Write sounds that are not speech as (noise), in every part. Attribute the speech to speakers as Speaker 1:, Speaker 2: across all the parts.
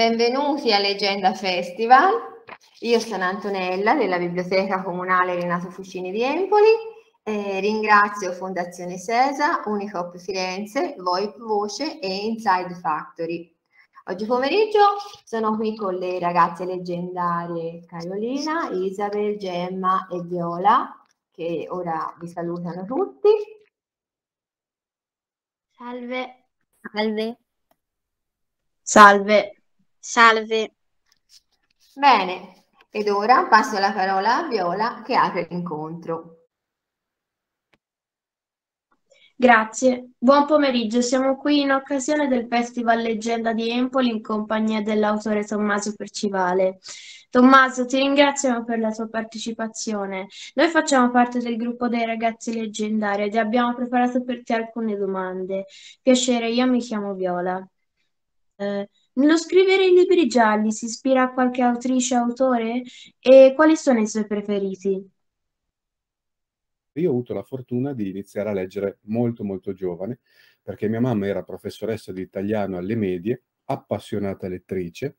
Speaker 1: Benvenuti a Leggenda Festival. Io sono Antonella della Biblioteca Comunale Renato Fucini di Empoli. Eh, ringrazio Fondazione SESA, Unicop Firenze, VoIP Voce e Inside Factory. Oggi pomeriggio sono qui con le ragazze leggendarie Carolina, Isabel, Gemma e Viola, che ora vi salutano tutti.
Speaker 2: Salve.
Speaker 1: Salve. Salve. Salve. Bene, ed ora passo la parola a Viola che apre l'incontro.
Speaker 3: Grazie, buon pomeriggio, siamo qui in occasione del Festival Leggenda di Empoli in compagnia dell'autore Tommaso Percivale. Tommaso, ti ringraziamo per la tua partecipazione. Noi facciamo parte del gruppo dei ragazzi leggendari ed abbiamo preparato per te alcune domande. Piacere, io mi chiamo Viola. Eh, nello scrivere i libri gialli si ispira a qualche autrice o autore? E quali sono i suoi preferiti?
Speaker 4: Io ho avuto la fortuna di iniziare a leggere molto molto giovane, perché mia mamma era professoressa di italiano alle medie, appassionata lettrice,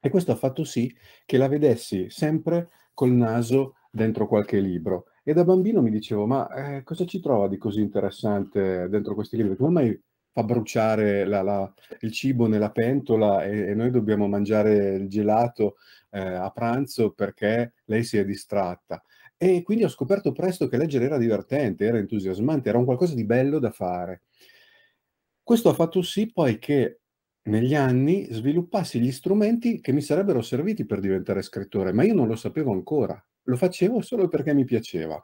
Speaker 4: e questo ha fatto sì che la vedessi sempre col naso dentro qualche libro. E da bambino mi dicevo, ma eh, cosa ci trova di così interessante dentro questi libri? Come mai fa bruciare la, la, il cibo nella pentola e, e, noi dobbiamo mangiare il gelato eh, a pranzo perché lei si è distratta. E quindi ho scoperto presto che leggere era divertente, era entusiasmante, era un qualcosa di bello da fare. Questo ha fatto sì poi che negli anni sviluppassi gli strumenti che mi sarebbero serviti per diventare scrittore, ma io non lo sapevo ancora, lo facevo solo perché mi piaceva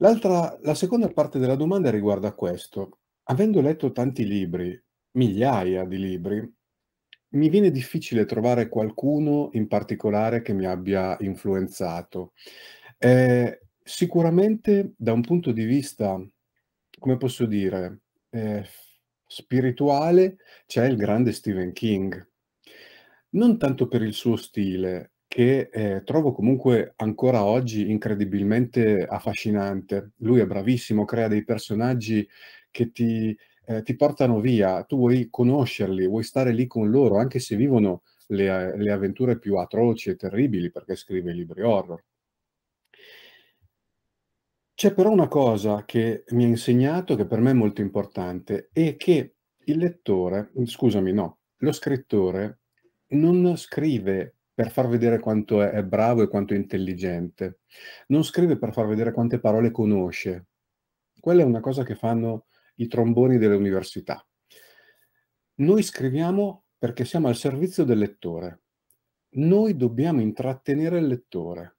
Speaker 4: la seconda parte della domanda riguarda questo. Avendo letto tanti libri, migliaia di libri, mi viene difficile trovare qualcuno in particolare che mi abbia influenzato. Eh, sicuramente da un punto di vista, come posso dire, eh, spirituale c'è il grande Stephen King. Non tanto per il suo stile, che eh, trovo comunque ancora oggi incredibilmente affascinante. Lui è bravissimo, crea dei personaggi che ti, eh, ti portano via, tu vuoi conoscerli, vuoi stare lì con loro, anche se vivono le, eh, le avventure più atroci e terribili, perché scrive libri horror. C'è però una cosa che mi ha insegnato che per me è molto importante è che il lettore, scusami, no, lo scrittore non scrive per far vedere quanto è, è bravo e quanto è intelligente. Non scrive per far vedere quante parole conosce. Quella è una cosa che fanno i tromboni delle università. Noi scriviamo perché siamo al servizio del lettore. Noi dobbiamo intrattenere il lettore.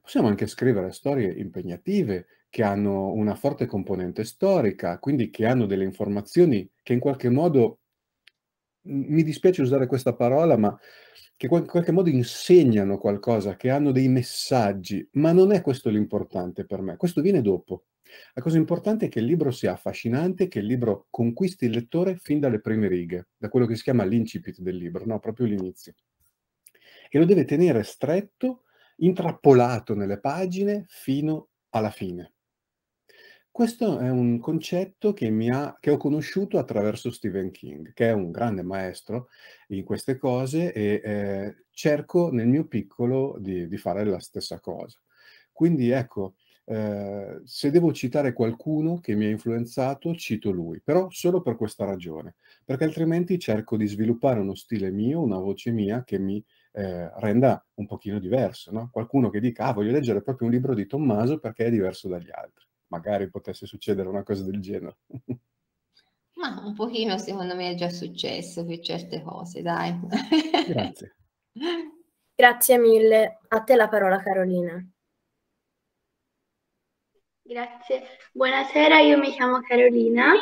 Speaker 4: Possiamo anche scrivere storie impegnative che hanno una forte componente storica, quindi che hanno delle informazioni che in qualche modo mi dispiace usare questa parola, ma che in qualche modo insegnano qualcosa, che hanno dei messaggi, ma non è questo l'importante per me, questo viene dopo. La cosa importante è che il libro sia affascinante, che il libro conquisti il lettore fin dalle prime righe, da quello che si chiama l'incipit del libro, no? proprio l'inizio. E lo deve tenere stretto, intrappolato nelle pagine fino alla fine. Questo è un concetto che, ha, che, ho conosciuto attraverso Stephen King, che è un grande maestro in queste cose e eh, cerco nel mio piccolo di, di, fare la stessa cosa. Quindi ecco, eh, se devo citare qualcuno che mi ha influenzato, cito lui, però solo per questa ragione, perché altrimenti cerco di sviluppare uno stile mio, una voce mia che mi eh, renda un pochino diverso. No? Qualcuno che dica, ah, voglio leggere proprio un libro di Tommaso perché è diverso dagli altri magari potesse succedere una cosa del genere. (laughs)
Speaker 1: Ma un pochino secondo me è già successo per certe cose, dai. Grazie. (laughs) Grazie mille. A te la parola Carolina.
Speaker 2: Grazie. Buonasera, io mi chiamo Carolina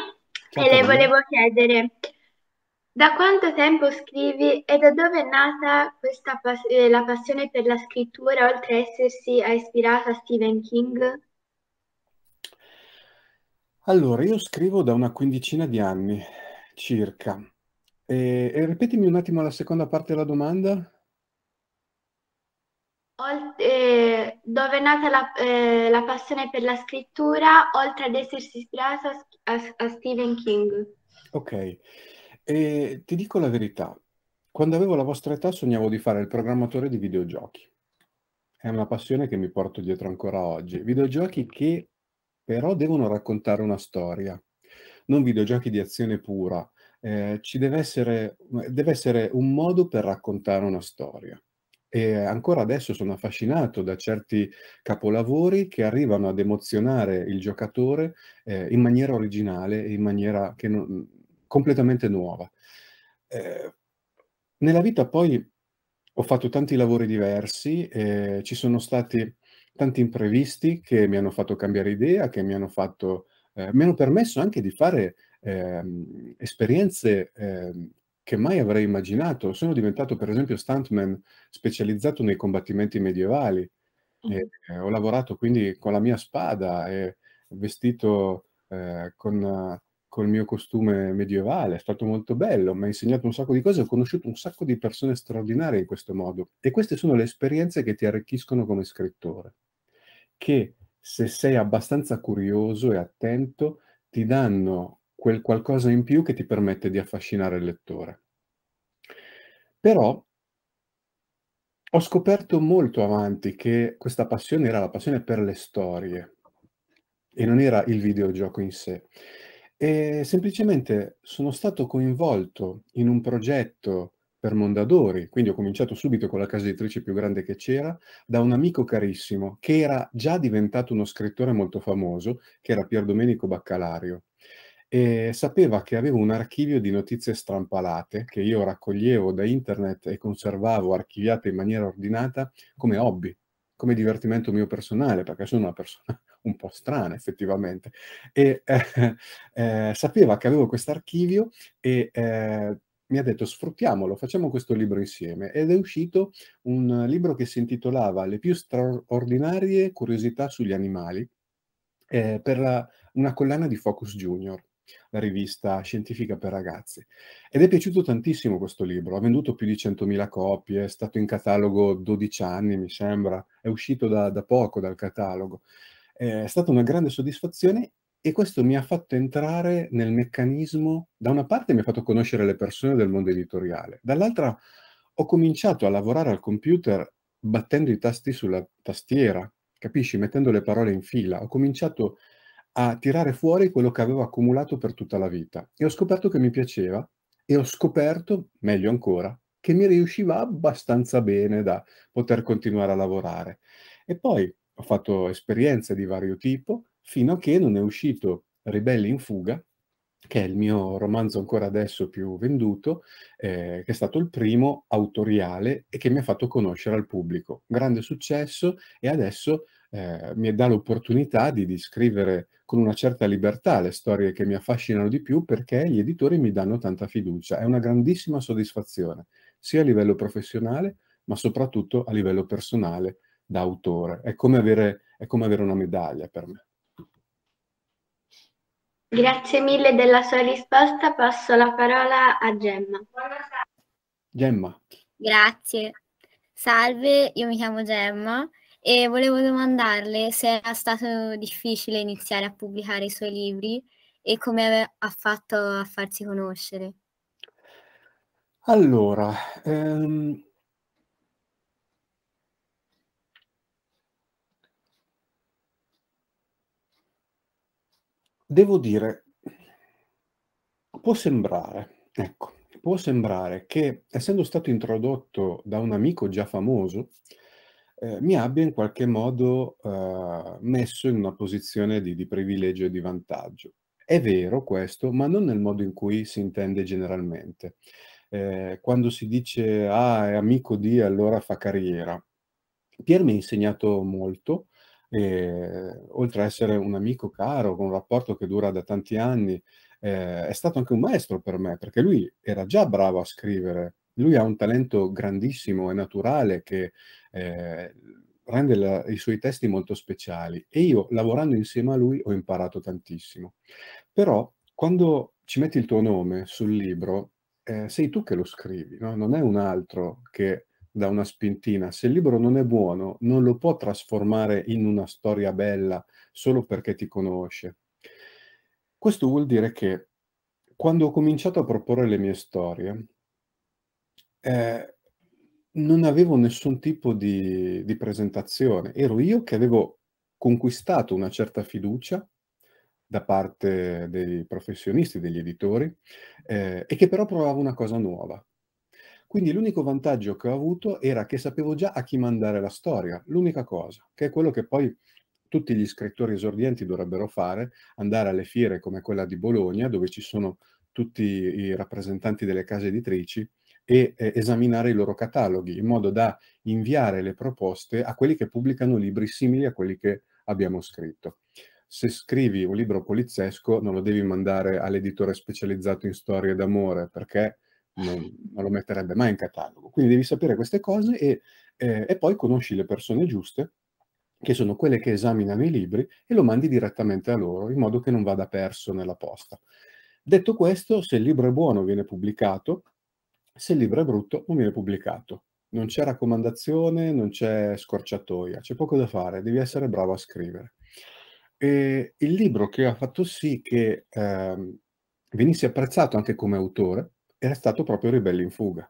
Speaker 2: Ciao, e le volevo chiedere da quanto tempo scrivi e da dove è nata questa, eh, la passione per la scrittura oltre a essersi ispirata a Stephen King?
Speaker 4: Allora, io scrivo da una quindicina di anni circa. E, e ripetimi un attimo la seconda parte della domanda.
Speaker 2: Ol- eh, dove è nata la, eh, la passione per la scrittura, oltre ad essersi ispirata a, a, Stephen
Speaker 3: King?
Speaker 4: Ok, e ti dico la verità. Quando avevo la vostra età sognavo di fare il programmatore di videogiochi. È una passione che mi porto dietro ancora oggi. Videogiochi che però devono raccontare una storia. Non videogiochi di azione pura, eh, ci deve essere, deve essere un modo per raccontare una storia. E ancora adesso sono affascinato da certi capolavori che arrivano ad emozionare il giocatore eh, in maniera originale e in maniera non, completamente nuova. Eh, nella vita poi ho fatto tanti lavori diversi, eh, ci sono stati tanti imprevisti che mi hanno fatto cambiare idea, che mi hanno, fatto, eh, mi hanno permesso anche di fare eh, esperienze eh, che mai avrei immaginato. Sono diventato per esempio stuntman specializzato nei combattimenti medievali. Mm. ho lavorato quindi con la mia spada e vestito eh, con col mio costume medievale, è stato molto bello, mi ha insegnato un sacco di cose, ho conosciuto un sacco di persone straordinarie in questo modo e queste sono le esperienze che ti arricchiscono come scrittore, che se sei abbastanza curioso e attento ti danno quel qualcosa in più che ti permette di affascinare il lettore. Però ho scoperto molto avanti che questa passione era la passione per le storie e non era il videogioco in sé. E semplicemente sono stato coinvolto in un progetto per Mondadori, quindi ho cominciato subito con la casa editrice più grande che c'era, da un amico carissimo che era già diventato uno scrittore molto famoso, che era Pier Domenico Baccalario. E sapeva che avevo un archivio di notizie strampalate che io raccoglievo da internet e conservavo archiviate in maniera ordinata come hobby, come divertimento mio personale, perché sono una persona un po' strana effettivamente, e eh, eh, sapeva che avevo questo archivio e eh, mi ha detto sfruttiamolo, facciamo questo libro insieme ed è uscito un libro che si intitolava Le più straordinarie curiosità sugli animali eh, per una collana di Focus Junior la rivista scientifica per ragazzi. Ed è piaciuto tantissimo questo libro, ha venduto più di 100.000 copie, è stato in catalogo 12 anni, mi sembra, è uscito da, da poco dal catalogo è stata una grande soddisfazione e questo mi ha fatto entrare nel meccanismo, da una parte mi ha fatto conoscere le persone del mondo editoriale, dall'altra ho cominciato a lavorare al computer battendo i tasti sulla tastiera, capisci, mettendo le parole in fila, ho cominciato a tirare fuori quello che avevo accumulato per tutta la vita e ho scoperto che mi piaceva e ho scoperto, meglio ancora, che mi riusciva abbastanza bene da poter continuare a lavorare. E poi ho fatto esperienze di vario tipo, fino a che non è uscito Ribelli in fuga, che è il mio romanzo ancora adesso più venduto, eh, che è stato il primo autoriale e che mi ha fatto conoscere al pubblico. Grande successo e adesso eh, mi dà l'opportunità di, di, scrivere con una certa libertà le storie che mi affascinano di più perché gli editori mi danno tanta fiducia. È una grandissima soddisfazione, sia a livello professionale, ma soprattutto a livello personale, da autore. È come avere, è come avere una medaglia per me.
Speaker 2: Grazie mille della sua
Speaker 5: risposta, passo la parola a Gemma. Gemma. Grazie. Salve, io mi chiamo Gemma e volevo domandarle se è stato difficile iniziare a pubblicare i suoi libri e come ha fatto a farsi conoscere.
Speaker 4: Allora, ehm, devo dire, può sembrare, ecco, può sembrare che essendo stato introdotto da un amico già famoso, eh, mi abbia in qualche modo eh, messo in una posizione di, di privilegio e di vantaggio. È vero questo, ma non nel modo in cui si intende generalmente. Eh, quando si dice ah, è amico di, allora fa carriera. Pier mi ha insegnato molto, e, oltre a essere un amico caro, con un rapporto che dura da tanti anni, eh, è stato anche un maestro per me, perché lui era già bravo a scrivere, lui ha un talento grandissimo e naturale che eh, rende la, i suoi testi molto speciali e io lavorando insieme a lui ho imparato tantissimo. Però quando ci metti il tuo nome sul libro, eh, sei tu che lo scrivi, no? non è un altro che da una spintina. Se il libro non è buono, non lo può trasformare in una storia bella solo perché ti conosce. Questo vuol dire che quando ho cominciato a proporre le mie storie, eh, non avevo nessun tipo di, di presentazione. Ero io che avevo conquistato una certa fiducia da parte dei professionisti, degli editori, eh, e che però provavo una cosa nuova. Quindi l'unico vantaggio che ho avuto era che sapevo già a chi mandare la storia, l'unica cosa, che è quello che poi tutti gli scrittori esordienti dovrebbero fare, andare alle fiere come quella di Bologna, dove ci sono tutti i rappresentanti delle case editrici, e eh, esaminare i loro cataloghi, in modo da inviare le proposte a quelli che pubblicano libri simili a quelli che abbiamo scritto. Se scrivi un libro poliziesco non lo devi mandare all'editore specializzato in storie d'amore, perché non, non, lo metterebbe mai in catalogo. Quindi devi sapere queste cose e, eh, e, poi conosci le persone giuste, che sono quelle che esaminano i libri, e lo mandi direttamente a loro, in modo che non vada perso nella posta. Detto questo, se il libro è buono viene pubblicato, se il libro è brutto non viene pubblicato. Non c'è raccomandazione, non c'è scorciatoia, c'è poco da fare, devi essere bravo a scrivere. E il libro che ha fatto sì che eh, venisse apprezzato anche come autore, era stato proprio Ribelli in fuga.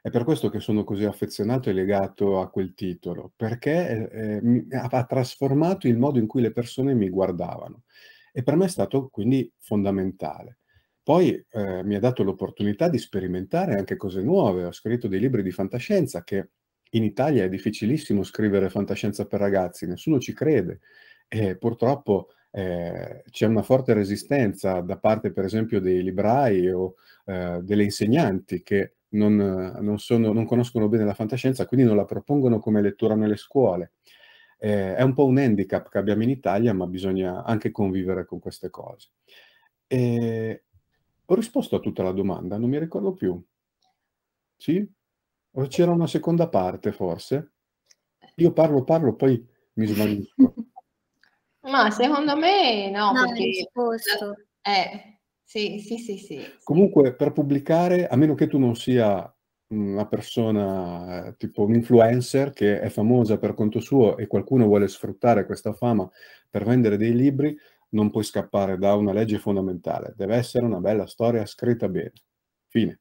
Speaker 4: È per questo che sono così affezionato e legato a quel titolo, perché eh, eh ha trasformato il modo in cui le persone mi guardavano e per me è stato quindi fondamentale. Poi eh, mi ha dato l'opportunità di sperimentare anche cose nuove, ho scritto dei libri di fantascienza che in Italia è difficilissimo scrivere fantascienza per ragazzi, nessuno ci crede e purtroppo eh, c'è una forte resistenza da parte per esempio dei librai o eh, delle insegnanti che non, non, sono, non, conoscono bene la fantascienza, quindi non la propongono come lettura nelle scuole. Eh, è un po' un handicap che abbiamo in Italia, ma bisogna anche convivere con queste cose. E ho risposto a tutta la domanda, non mi ricordo più. Sì? O c'era una seconda parte forse? Io parlo, parlo, poi mi sbaglio. (laughs)
Speaker 1: Ma secondo me no, no perché... Eh, eh, sì, sì, sì, sì.
Speaker 4: Comunque per pubblicare, a meno che tu non sia mm, una persona eh, tipo un influencer che è famosa per conto suo e qualcuno vuole sfruttare questa fama per vendere dei libri, non puoi scappare da una legge fondamentale. Deve essere una bella storia scritta bene. Fine.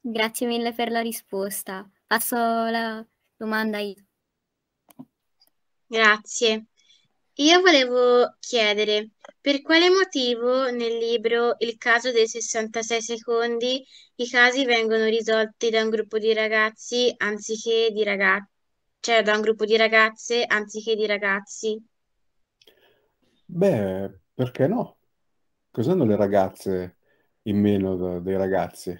Speaker 5: Grazie mille per la risposta. Passo la domanda
Speaker 6: a Grazie. Io volevo chiedere per quale motivo nel libro Il caso dei 66 secondi i casi vengono risolti da un gruppo di ragazzi anziché di ragazzi, cioè da un gruppo di ragazze anziché di ragazzi.
Speaker 4: Beh, perché no? Cos'hanno le ragazze in meno da- dei ragazzi?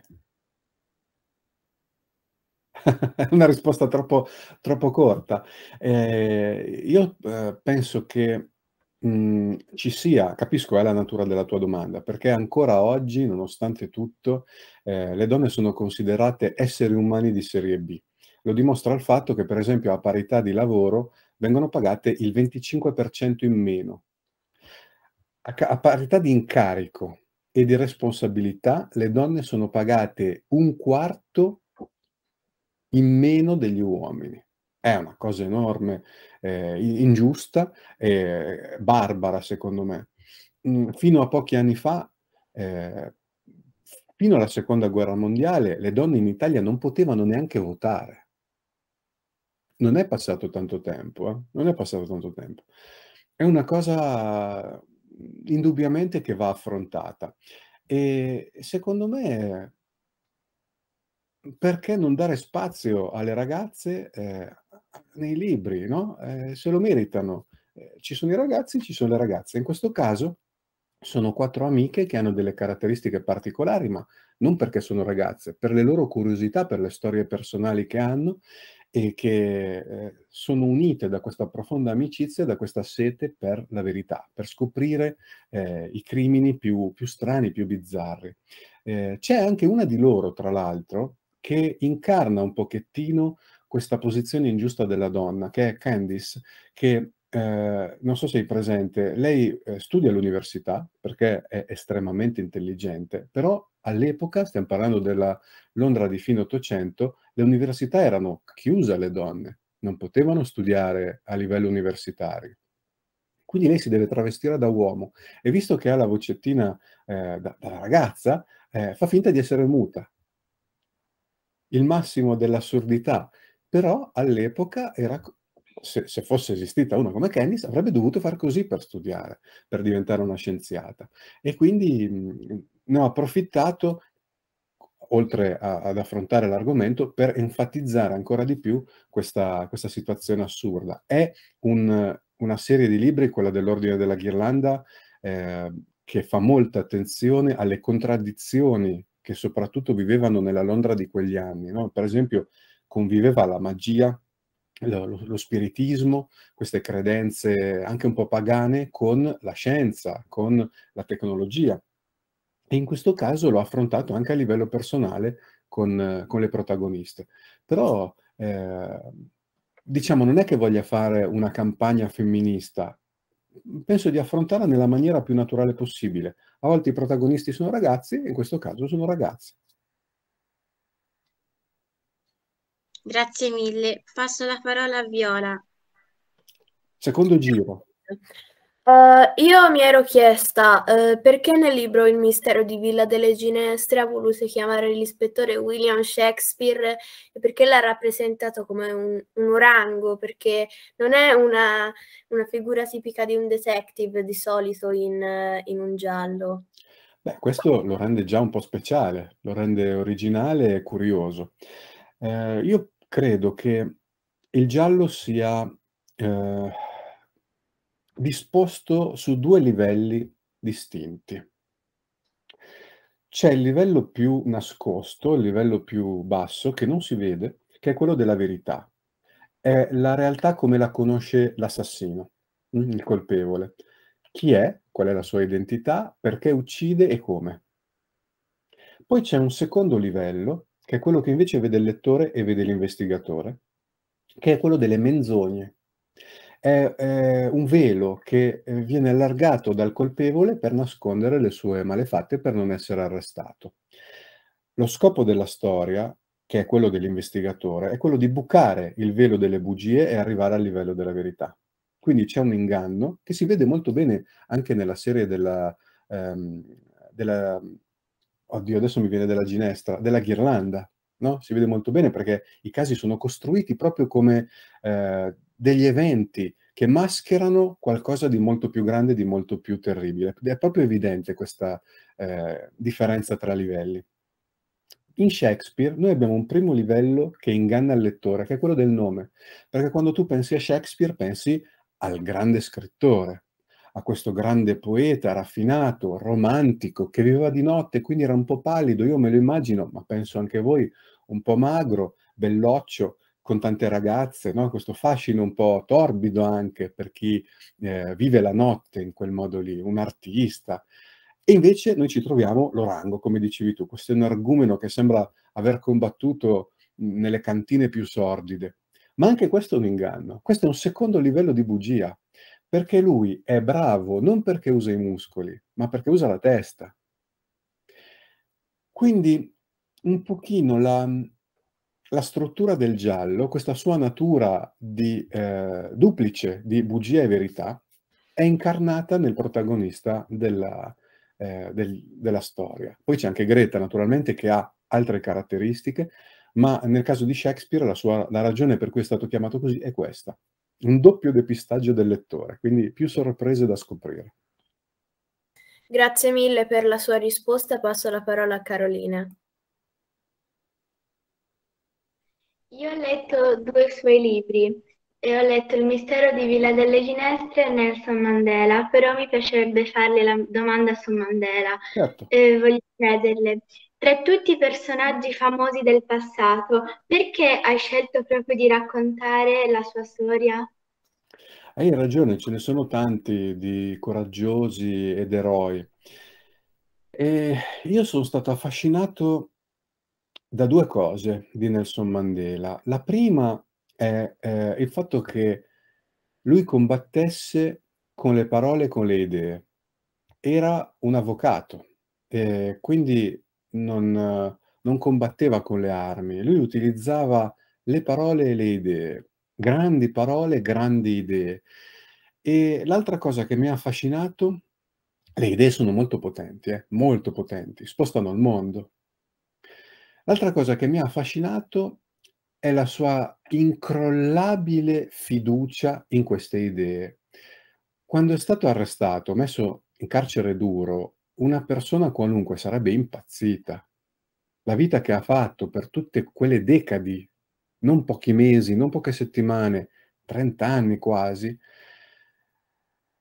Speaker 4: (laughs) una risposta troppo, troppo corta. Eh, io eh, penso che mh, mm, ci sia, capisco è la natura della tua domanda, perché ancora oggi, nonostante tutto, eh, le donne sono considerate esseri umani di serie B. Lo dimostra il fatto che, per esempio, a parità di lavoro vengono pagate il 25% in meno. a, a parità di incarico e di responsabilità, le donne sono pagate un quarto in meno degli uomini. È una cosa enorme, eh, ingiusta, eh, barbara secondo me. Mm, fino a pochi anni fa, eh, fino alla seconda guerra mondiale, le donne in Italia non potevano neanche votare. Non è passato tanto tempo, eh, non è passato tanto tempo. È una cosa mm, indubbiamente che va affrontata. E secondo me perché non dare spazio alle ragazze eh, nei libri, no? Eh, se lo meritano. Eh, ci sono i ragazzi, ci sono le ragazze. In questo caso sono quattro amiche che hanno delle caratteristiche particolari, ma non perché sono ragazze, per le loro curiosità, per le storie personali che hanno e che eh, sono unite da questa profonda amicizia, da questa sete per la verità, per scoprire eh, i crimini più, più, strani, più bizzarri. Eh, c'è anche una di loro, tra l'altro, che incarna un pochettino questa posizione ingiusta della donna, che è Candice, che eh, non so se hai presente, lei eh, studia all'università perché è estremamente intelligente, però all'epoca, stiamo parlando della Londra di fine 800, le università erano chiuse alle donne, non potevano studiare a livello universitario. Quindi lei si deve travestire da uomo e visto che ha la vocettina eh, da, da, ragazza, eh, fa finta di essere muta il massimo dell'assurdità, però all'epoca era se, se, fosse esistita una come Kennis, avrebbe dovuto far così per studiare, per diventare una scienziata. E quindi ne ho approfittato, oltre a, ad affrontare l'argomento, per enfatizzare ancora di più questa, questa situazione assurda. È un, una serie di libri, quella dell'Ordine della Ghirlanda, eh, che fa molta attenzione alle contraddizioni che soprattutto vivevano nella Londra di quegli anni. No? Per esempio conviveva la magia, lo, lo, spiritismo, queste credenze anche un po' pagane con la scienza, con la tecnologia. E in questo caso l'ho affrontato anche a livello personale con, con le protagoniste. Però eh, diciamo non è che voglia fare una campagna femminista penso di affrontarla nella maniera più naturale possibile. A volte i protagonisti sono ragazzi e in questo caso sono ragazze.
Speaker 6: Grazie mille. Passo la
Speaker 3: parola a Viola.
Speaker 4: Secondo giro. (laughs)
Speaker 3: Uh, io mi ero chiesta uh, perché nel libro Il mistero di Villa delle Ginestre ha voluto chiamare l'ispettore William Shakespeare e perché l'ha rappresentato come un, un orango, perché non è una, una, figura tipica di un detective di solito in, eh, in un giallo.
Speaker 4: Beh, questo lo rende già un po' speciale, lo rende originale e curioso. Eh, io credo che il giallo sia... Eh disposto su due livelli distinti. C'è il livello più nascosto, il livello più basso, che non si vede, che è quello della verità. È la realtà come la conosce l'assassino, mm, il colpevole. Chi è, qual è la sua identità, perché uccide e come. Poi c'è un secondo livello, che è quello che invece vede il lettore e vede l'investigatore, che è quello delle menzogne, è, è un velo che eh, viene allargato dal colpevole per nascondere le sue malefatte per non essere arrestato. Lo scopo della storia, che è quello dell'investigatore, è quello di bucare il velo delle bugie e arrivare al livello della verità. Quindi c'è un inganno che si vede molto bene anche nella serie della, ehm, della oddio, adesso mi viene della ginestra, della ghirlanda. No? Si vede molto bene perché i casi sono costruiti proprio come eh, degli eventi che mascherano qualcosa di molto più grande, di molto più terribile. È proprio evidente questa eh, differenza tra livelli. In Shakespeare noi abbiamo un primo livello che inganna il lettore, che è quello del nome, perché quando tu pensi a Shakespeare pensi al grande scrittore, a questo grande poeta raffinato, romantico, che viveva di notte, quindi era un po' pallido, io me lo immagino, ma penso anche voi, un po' magro, belloccio, con tante ragazze, no? questo fascino un po' torbido anche per chi eh, vive la notte in quel modo lì, un artista. E invece noi ci troviamo l'orango, come dicevi tu, questo è un energumeno che sembra aver combattuto nelle cantine più sordide. Ma anche questo è un inganno, questo è un secondo livello di bugia, perché lui è bravo non perché usa i muscoli, ma perché usa la testa. Quindi un pochino la, la struttura del giallo, questa sua natura di eh, duplice di bugia e verità, è incarnata nel protagonista della, eh, del, della storia. Poi c'è anche Greta, naturalmente, che ha altre caratteristiche, ma nel caso di Shakespeare la, sua, la ragione per cui è stato chiamato così è questa. Un doppio depistaggio del lettore, quindi più sorprese da scoprire.
Speaker 3: Grazie mille per la sua risposta, passo la parola a Carolina. Io ho letto due suoi libri
Speaker 2: e ho letto Il mistero di Villa delle Ginestre e Nelson Mandela, però mi piacerebbe farle la domanda su Mandela. Certo. Eh, voglio chiederle, tra tutti i personaggi famosi del passato, perché hai scelto proprio di raccontare la sua storia?
Speaker 4: Hai ragione, ce ne sono tanti di coraggiosi ed eroi. E io sono stato affascinato da due cose di Nelson Mandela. La prima è eh, il fatto che lui combattesse con le parole e con le idee. Era un avvocato, eh, quindi non, non combatteva con le armi, lui utilizzava le parole e le idee, grandi parole, grandi idee. E l'altra cosa che mi ha affascinato, le idee sono molto potenti, eh, molto potenti, spostano il mondo, L'altra cosa che mi ha affascinato è la sua incrollabile fiducia in queste idee. Quando è stato arrestato, messo in carcere duro, una persona qualunque sarebbe impazzita. La vita che ha fatto per tutte quelle decadi, non pochi mesi, non poche settimane, 30 anni quasi,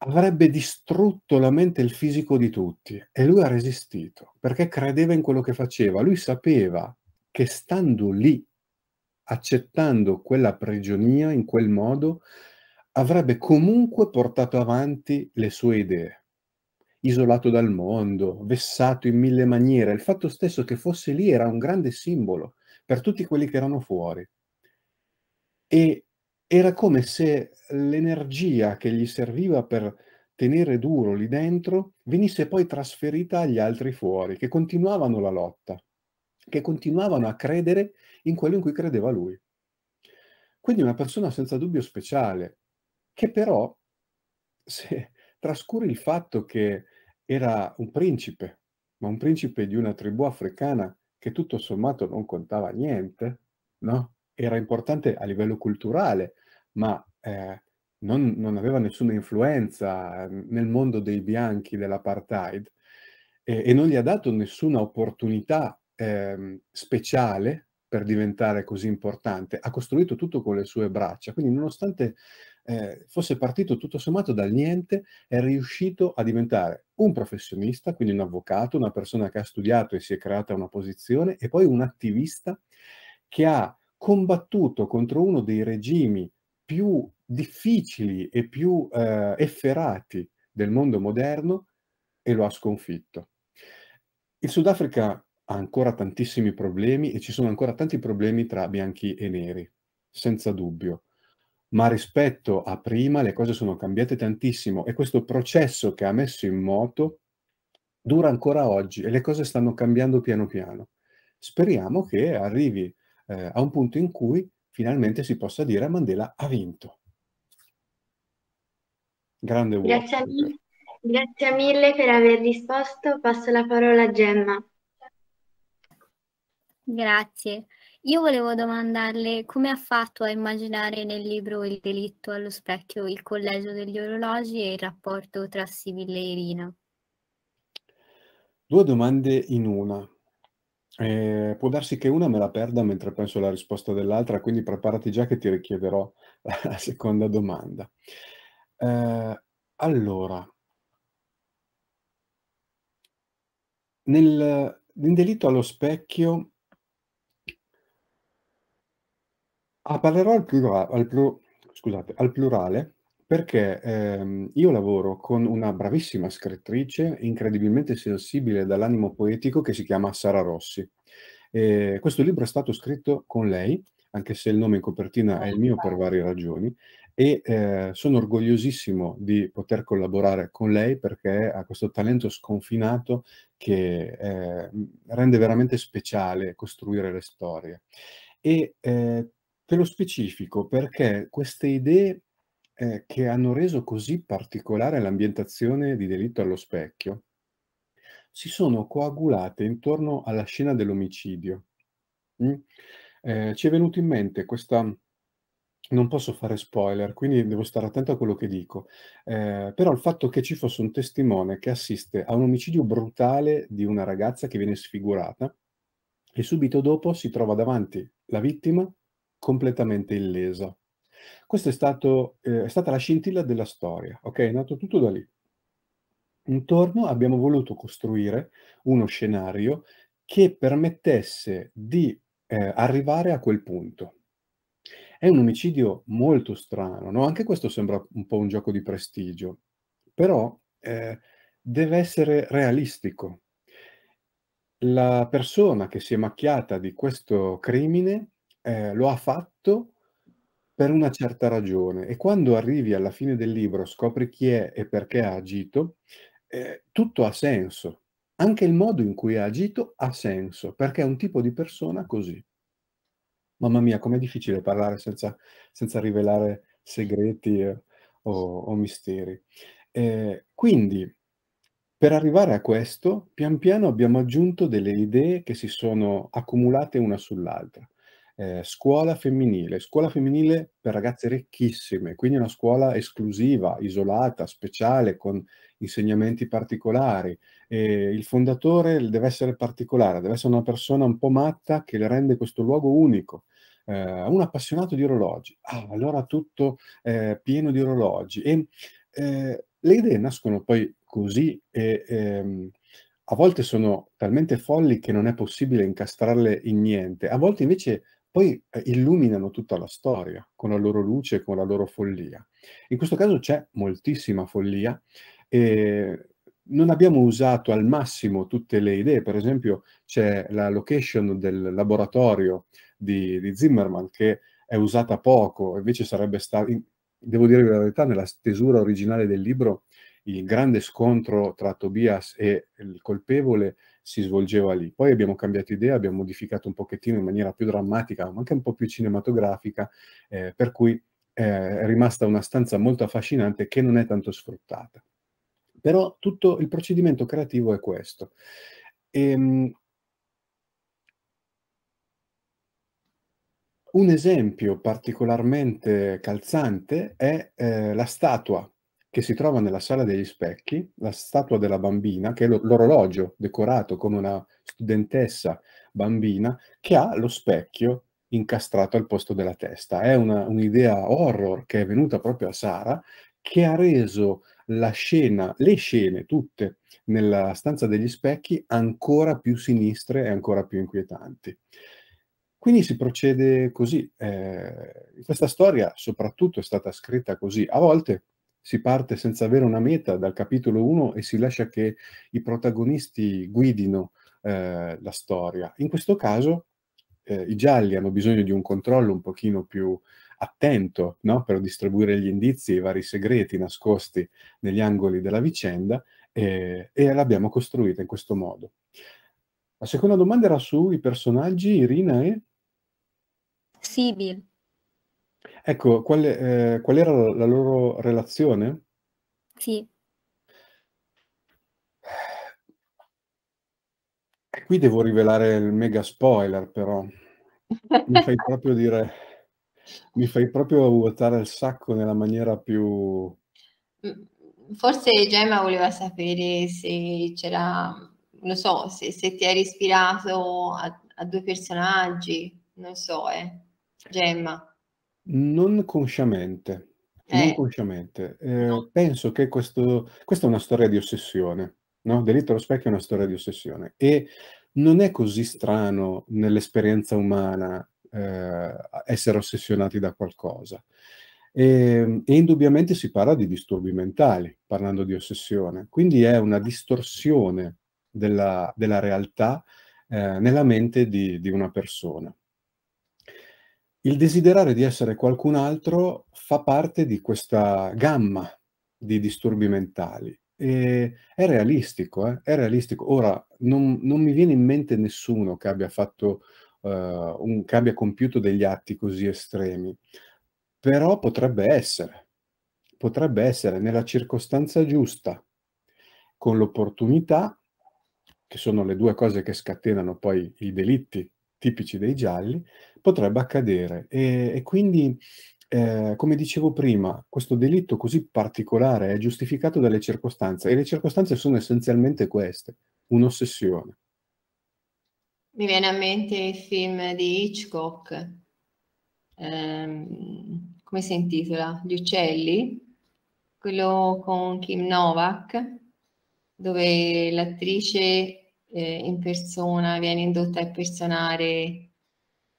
Speaker 4: avrebbe distrutto la mente e il fisico di tutti e lui ha resistito perché credeva in quello che faceva, lui sapeva che stando lì, accettando quella prigionia in quel modo, avrebbe comunque portato avanti le sue idee, isolato dal mondo, vessato in mille maniere, il fatto stesso che fosse lì era un grande simbolo per tutti quelli che erano fuori. E era come se l'energia che gli serviva per tenere duro lì dentro venisse poi trasferita agli altri fuori, che continuavano la lotta, che continuavano a credere in quello in cui credeva lui. Quindi una persona senza dubbio speciale, che però, se trascuri il fatto che era un principe, ma un principe di una tribù africana che tutto sommato non contava niente, no? Era importante a livello culturale, ma eh, non, non, aveva nessuna influenza ehm, nel mondo dei bianchi dell'apartheid eh, e non gli ha dato nessuna opportunità eh, speciale per diventare così importante, ha costruito tutto con le sue braccia, quindi nonostante eh, fosse partito tutto sommato dal niente, è riuscito a diventare un professionista, quindi un avvocato, una persona che ha studiato e si è creata una posizione, e poi un attivista che ha combattuto contro uno dei regimi più difficili e più eh, efferati del mondo moderno e lo ha sconfitto. Il Sudafrica ha ancora tantissimi problemi e ci sono ancora tanti problemi tra bianchi e neri, senza dubbio. Ma rispetto a prima le cose sono cambiate tantissimo e questo processo che ha messo in moto dura ancora oggi e le cose stanno cambiando piano piano. Speriamo che arrivi eh, a un punto in cui finalmente si possa dire Mandela ha vinto. Grande uomo. Grazie,
Speaker 2: grazie mille per aver risposto. Passo la parola a Gemma.
Speaker 5: Grazie. Io volevo domandarle come ha fatto a immaginare nel libro Il delitto allo specchio, il collegio degli orologi e il rapporto tra Sibille e Irina.
Speaker 4: Due domande in una. Eh, può darsi che una me la perda mentre penso alla risposta dell'altra, quindi preparati già che ti richiederò (laughs) la seconda domanda. Eh, allora, nel, nel delitto allo specchio ah, parlerò al, plura, al, plu, scusate, al plurale perché ehm, io lavoro con una bravissima scrittrice, incredibilmente sensibile dall'animo poetico, che si chiama Sara Rossi. E questo libro è stato scritto con lei, anche se il nome in copertina è il mio per varie ragioni, e eh, sono orgogliosissimo di poter collaborare con lei perché ha questo talento sconfinato che eh, rende veramente speciale costruire le storie. E eh, te lo specifico perché queste idee eh, che hanno reso così particolare l'ambientazione di Delitto allo specchio si sono coagulate intorno alla scena dell'omicidio. Mm? Eh, ci è venuto in mente questa... Non posso fare spoiler, quindi devo stare attento a quello che dico, eh, però il fatto che ci fosse un testimone che assiste a un omicidio brutale di una ragazza che viene sfigurata e subito dopo si trova davanti la vittima completamente illesa. Questa è, stato, eh, è stata la scintilla della storia, ok? È nato tutto da lì. Intorno abbiamo voluto costruire uno scenario che permettesse di eh, arrivare a quel punto. È un omicidio molto strano, no? Anche questo sembra un po' un gioco di prestigio, però eh, deve essere realistico. La persona che si è macchiata di questo crimine eh, lo ha fatto per una certa ragione e quando arrivi alla fine del libro, scopri chi è e perché ha agito, ehm, tutto ha senso. Anche il modo in cui ha agito ha senso, perché è un tipo di persona così. Mamma mia, com'è difficile parlare senza, senza rivelare segreti eh, o, o, misteri. Eh, quindi, per arrivare a questo, pian piano abbiamo aggiunto delle idee che si sono accumulate una sull'altra eh, scuola femminile, scuola femminile per ragazze ricchissime, quindi una scuola esclusiva, isolata, speciale, con insegnamenti particolari. E il fondatore deve essere particolare, deve essere una persona un po' matta che le rende questo luogo unico. Eh, un appassionato di orologi, ah, allora tutto eh, pieno di orologi. E eh, le idee nascono poi così e ehm, a volte sono talmente folli che non è possibile incastrarle in niente, a volte invece poi eh, illuminano tutta la storia con la loro luce, con la loro follia. In questo caso c'è moltissima follia. E non abbiamo usato al massimo tutte le idee, per esempio c'è la location del laboratorio di, di Zimmerman che è usata poco, invece sarebbe stata, devo dire la verità, nella stesura originale del libro il grande scontro tra Tobias e il colpevole si svolgeva lì. Poi abbiamo cambiato idea, abbiamo modificato un pochettino in maniera più drammatica, ma anche un po' più cinematografica, eh, per cui eh, è rimasta una stanza molto affascinante che non è tanto sfruttata. Però tutto il procedimento creativo è questo. Ehm, un esempio particolarmente calzante è eh, la statua che si trova nella sala degli specchi, la statua della bambina, che è l'orologio decorato come una studentessa bambina, che ha lo specchio incastrato al posto della testa. È una, un'idea horror che è venuta proprio a Sara, che ha reso la scena, le scene tutte nella stanza degli specchi ancora più sinistre e ancora più inquietanti. Quindi si procede così. Eh, questa storia soprattutto è stata scritta così. A volte si parte senza avere una meta dal capitolo 1 e si lascia che i protagonisti guidino eh, la storia. In questo caso eh, i gialli hanno bisogno di un controllo un pochino più attento no? per distribuire gli indizi e i vari segreti nascosti negli angoli della vicenda eh, e l'abbiamo costruita in questo modo. La seconda domanda era sui personaggi Irina e...
Speaker 5: Sibyl.
Speaker 4: Ecco, quale, eh, qual era la loro relazione? Sì. E qui devo rivelare il mega spoiler, però. Mi fai (laughs) proprio dire, mi fai proprio vuotare il sacco nella maniera più...
Speaker 1: Mm, forse Gemma voleva sapere se c'era, non so, se, se ti eri ispirato a, a, due personaggi, non so, eh. Gemma.
Speaker 4: Non consciamente, non eh. consciamente. Eh, penso che questo, questa è una storia di ossessione, no? Delitto allo specchio è una storia di ossessione e non è così strano nell'esperienza umana eh, essere ossessionati da qualcosa. E, ehm, e indubbiamente si parla di disturbi mentali, parlando di ossessione, quindi è una distorsione della, della realtà eh, nella mente di, di una persona il desiderare di essere qualcun altro fa parte di questa gamma di disturbi mentali. E è realistico, eh? è realistico. Ora, non, non, mi viene in mente nessuno che abbia, fatto, uh, un, che abbia compiuto degli atti così estremi, però potrebbe essere, potrebbe essere nella circostanza giusta, con l'opportunità, che sono le due cose che scatenano poi i delitti tipici dei gialli, potrebbe accadere. E, e quindi, eh, come dicevo prima, questo delitto così particolare è giustificato dalle circostanze e le circostanze sono essenzialmente queste, un'ossessione.
Speaker 1: Mi viene a mente il film di Hitchcock, ehm, come si intitola? Gli uccelli, quello con Kim Novak, dove l'attrice eh, in persona viene indotta a personare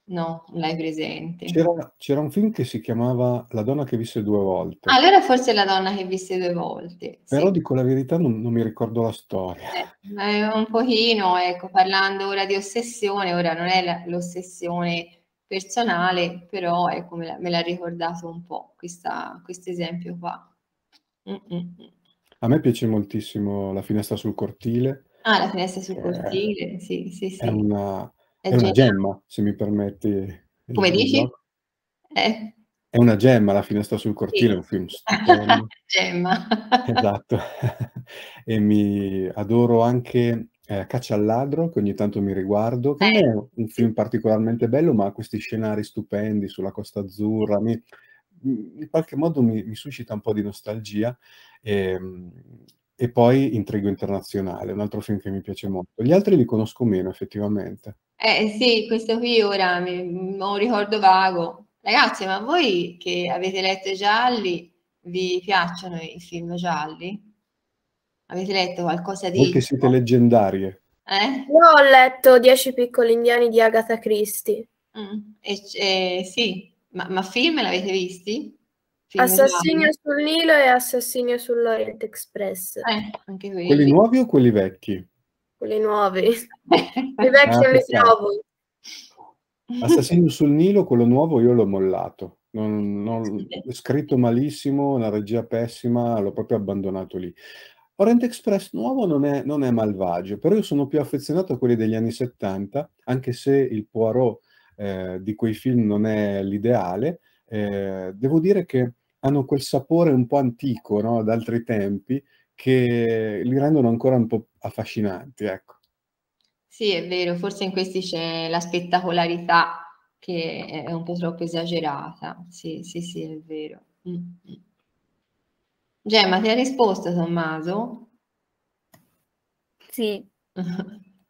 Speaker 1: No, non l'hai presente.
Speaker 4: C'era, c'era, un film che si chiamava La donna che visse due volte.
Speaker 1: Ah, allora forse La donna che visse due volte.
Speaker 4: Però sì. dico la verità, non, non, mi ricordo la storia.
Speaker 1: Eh, un pochino, ecco, parlando ora di ossessione, ora non è la, l'ossessione personale, però ecco, me, la, me l'ha ricordato un po' questo esempio qua. Mm-mm.
Speaker 4: A me piace moltissimo La finestra sul cortile.
Speaker 1: Ah, La finestra sul eh, cortile, eh, sì, sì, sì. È
Speaker 4: una è, è una gemma, se mi permetti. Eh, Come dici?
Speaker 1: Eh.
Speaker 4: È una gemma, La finestra sul cortile sì. è un film stupendo.
Speaker 1: (laughs) gemma.
Speaker 4: esatto. e mi adoro anche eh, Caccia al ladro, che ogni tanto mi riguardo, che eh. è un film particolarmente bello, ma ha questi scenari stupendi sulla Costa Azzurra. Mi, mm, in qualche modo mi, mi, suscita un po' di nostalgia. E, ehm, e poi Intrigo Internazionale, un altro film che mi piace molto. Gli altri li conosco meno, effettivamente.
Speaker 1: Eh, eh sì, questo qui ora mi, ho un ricordo vago. Ragazzi, ma voi che avete letto i gialli, vi piacciono i film gialli? Avete letto qualcosa di... Voi che
Speaker 4: siete leggendarie.
Speaker 1: Eh? Io ho letto Dieci piccoli indiani di Agatha
Speaker 3: Christie. Mm, e, e, sì, ma, ma film l'avete visti? Film Assassinio gialli? sul Nilo e Assassino sull'Orient Express. Eh, quelli
Speaker 4: nuovi o quelli vecchi?
Speaker 3: quelle nuove, (laughs) le vecchie non ah, le trovo. Assassino
Speaker 4: sul Nilo, quello nuovo, io l'ho mollato. Non, non, scritto malissimo, una regia pessima, l'ho proprio abbandonato lì. Orient Express nuovo non è, non è, malvagio, però io sono più affezionato a quelli degli anni 70, anche se il Poirot eh, di quei film non è l'ideale, eh, devo dire che hanno quel sapore un po' antico no? ad altri tempi, che li rendono ancora un po' affascinanti, ecco.
Speaker 1: Sì, è vero, forse in questi c'è la spettacolarità che è un po' troppo esagerata. Sì, sì, sì, è vero. Mm. mm. Gemma, ti ha risposto Tommaso? Sì.
Speaker 4: (laughs)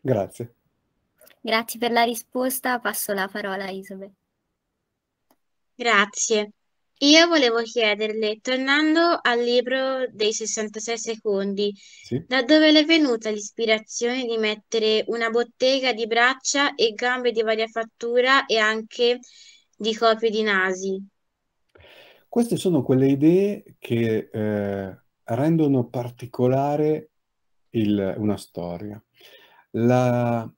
Speaker 4: Grazie.
Speaker 1: Grazie per la
Speaker 5: risposta, passo la parola a Isabel.
Speaker 6: Grazie. Io volevo chiederle, tornando al libro dei 66 secondi, Sì. da dove le è venuta l'ispirazione di mettere una bottega di braccia e gambe di varia fattura e anche di copie di nasi?
Speaker 4: Queste sono quelle idee che eh, rendono particolare il- una storia. La-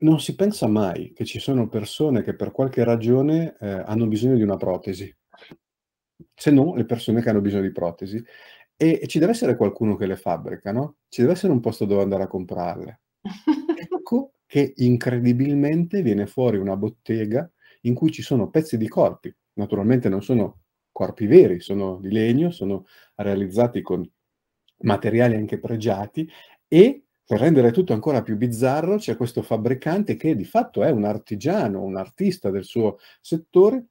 Speaker 4: non si pensa mai che ci sono persone che per qualche ragione eh, hanno bisogno di una protesi, se non le persone che hanno bisogno di protesi. E, e ci deve essere qualcuno che le fabbrica, no? Ci deve essere un posto dove andare a comprarle. (laughs) ecco che incredibilmente viene fuori una bottega in cui ci sono pezzi di corpi. Naturalmente non sono corpi veri, sono di legno, sono realizzati con materiali anche pregiati e per rendere tutto ancora più bizzarro, c'è questo fabbricante che di fatto è un artigiano, un artista del suo settore,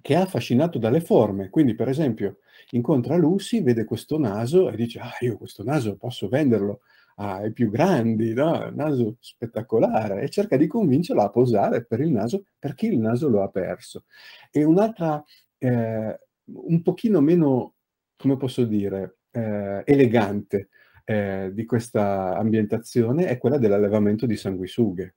Speaker 4: che è affascinato dalle forme. Quindi, per esempio, incontra Lucy, vede questo naso e dice, ah, io questo naso posso venderlo ai più grandi, no? naso spettacolare, e cerca di convincerla a posare per il naso, perché il naso lo ha perso. E un'altra, eh, un pochino meno, come posso dire, eh, elegante, eh, di questa ambientazione è quella dell'allevamento di sanguisughe.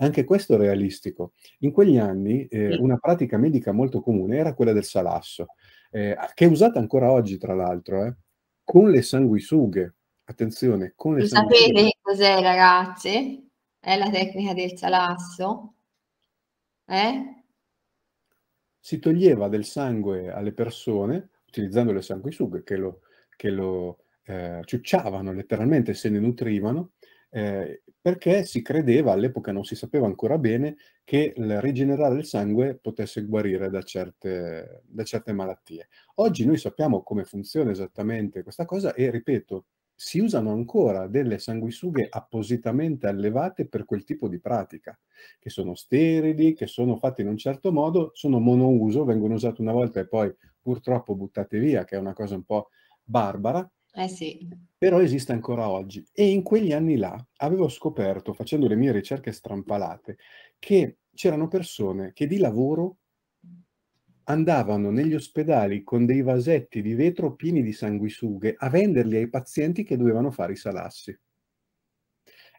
Speaker 4: Anche questo è realistico. In quegli anni eh, una pratica medica molto comune era quella del salasso, eh, che è usata ancora oggi, tra l'altro, eh, con le sanguisughe. Attenzione, con le sanguisughe. Sapete
Speaker 1: cos'è, ragazzi? È la tecnica del salasso? Eh?
Speaker 4: Si toglieva del sangue alle persone utilizzando le sanguisughe che lo, che lo eh, ciucciavano letteralmente, se ne nutrivano, eh, perché si credeva, all'epoca non si sapeva ancora bene, che il rigenerare il sangue potesse guarire da certe, da certe malattie. Oggi noi sappiamo come funziona esattamente questa cosa e, ripeto, si usano ancora delle sanguisughe appositamente allevate per quel tipo di pratica, che sono sterili, che sono fatte in un certo modo, sono monouso, vengono usate una volta e poi purtroppo buttate via, che è una cosa un po' barbara, eh sì. Però esiste ancora oggi. E in quegli anni là avevo scoperto, facendo le mie ricerche strampalate, che c'erano persone che di lavoro andavano negli ospedali con dei vasetti di vetro pieni di sanguisughe a venderli ai pazienti che dovevano fare i salassi.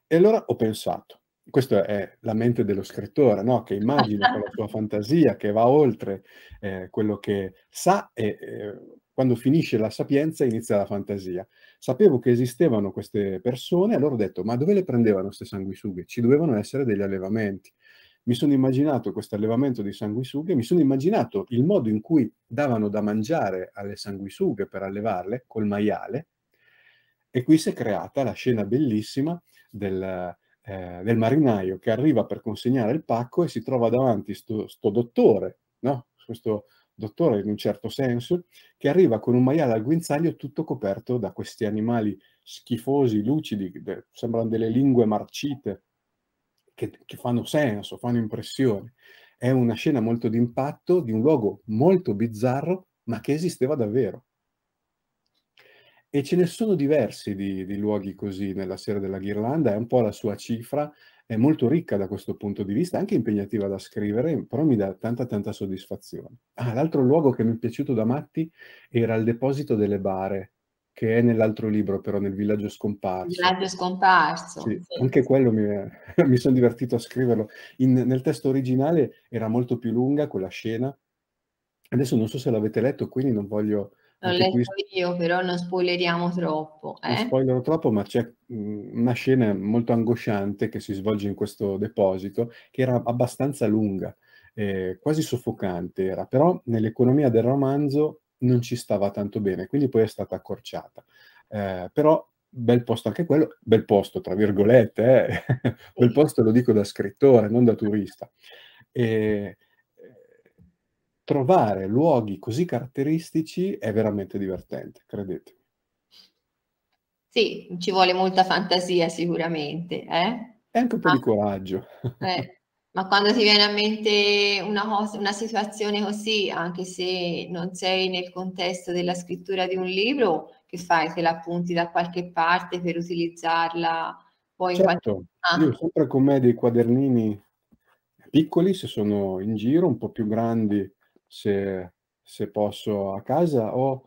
Speaker 4: E allora ho pensato, questa è la mente dello scrittore, no? che immagina con la sua fantasia, che va oltre eh, quello che sa e eh, quando finisce la sapienza inizia la fantasia. Sapevo che esistevano queste persone, allora ho detto, ma dove le prendevano queste sanguisughe? Ci dovevano essere degli allevamenti. Mi sono immaginato questo allevamento di sanguisughe, mi sono immaginato il modo in cui davano da mangiare alle sanguisughe per allevarle col maiale, e qui si è creata la scena bellissima del, eh, del, marinaio che arriva per consegnare il pacco e si trova davanti sto, sto dottore, no? questo dottore in un certo senso, che arriva con un maiale al guinzaglio tutto coperto da questi animali schifosi, lucidi, de, sembrano delle lingue marcite, che, che fanno senso, fanno impressione. È una scena molto d'impatto di un luogo molto bizzarro, ma che esisteva davvero. E ce ne sono diversi di, di, luoghi così nella Sera della Ghirlanda, è un po' la sua cifra, è molto ricca da questo punto di vista, anche impegnativa da scrivere, però mi dà tanta tanta soddisfazione. Ah, l'altro luogo che mi è piaciuto da matti era il deposito delle bare, che è nell'altro libro, però nel villaggio scomparso. Villaggio
Speaker 1: scomparso. Sì, sì.
Speaker 4: Anche quello mi, (laughs) mi sono divertito a scriverlo. In, nel testo originale era molto più lunga quella scena. Adesso non so se l'avete letto, quindi non voglio L'ho letto qui...
Speaker 1: io, però non spoileriamo troppo.
Speaker 4: Eh? Non spoilerò troppo, ma c'è mm, una scena molto angosciante che si svolge in questo deposito, che era abbastanza lunga, eh, quasi soffocante era, però nell'economia del romanzo non ci stava tanto bene, quindi poi è stata accorciata. Eh, però bel posto anche quello, bel posto tra virgolette, eh? (laughs) bel posto lo dico da scrittore, non da turista. E trovare luoghi così caratteristici è veramente divertente, credetemi.
Speaker 1: Sì, ci vuole molta fantasia sicuramente. Eh? E
Speaker 4: anche un po' ah. di coraggio. (laughs)
Speaker 1: Eh. Ma quando ti viene a mente una, cosa, una situazione così, anche se non sei nel contesto della scrittura di un libro, che fai? Te la appunti da qualche parte per utilizzarla poi certo.
Speaker 4: qualche... Ah. Io ho sempre con me dei quadernini piccoli, se sono in giro, un po' più grandi se, se posso a casa o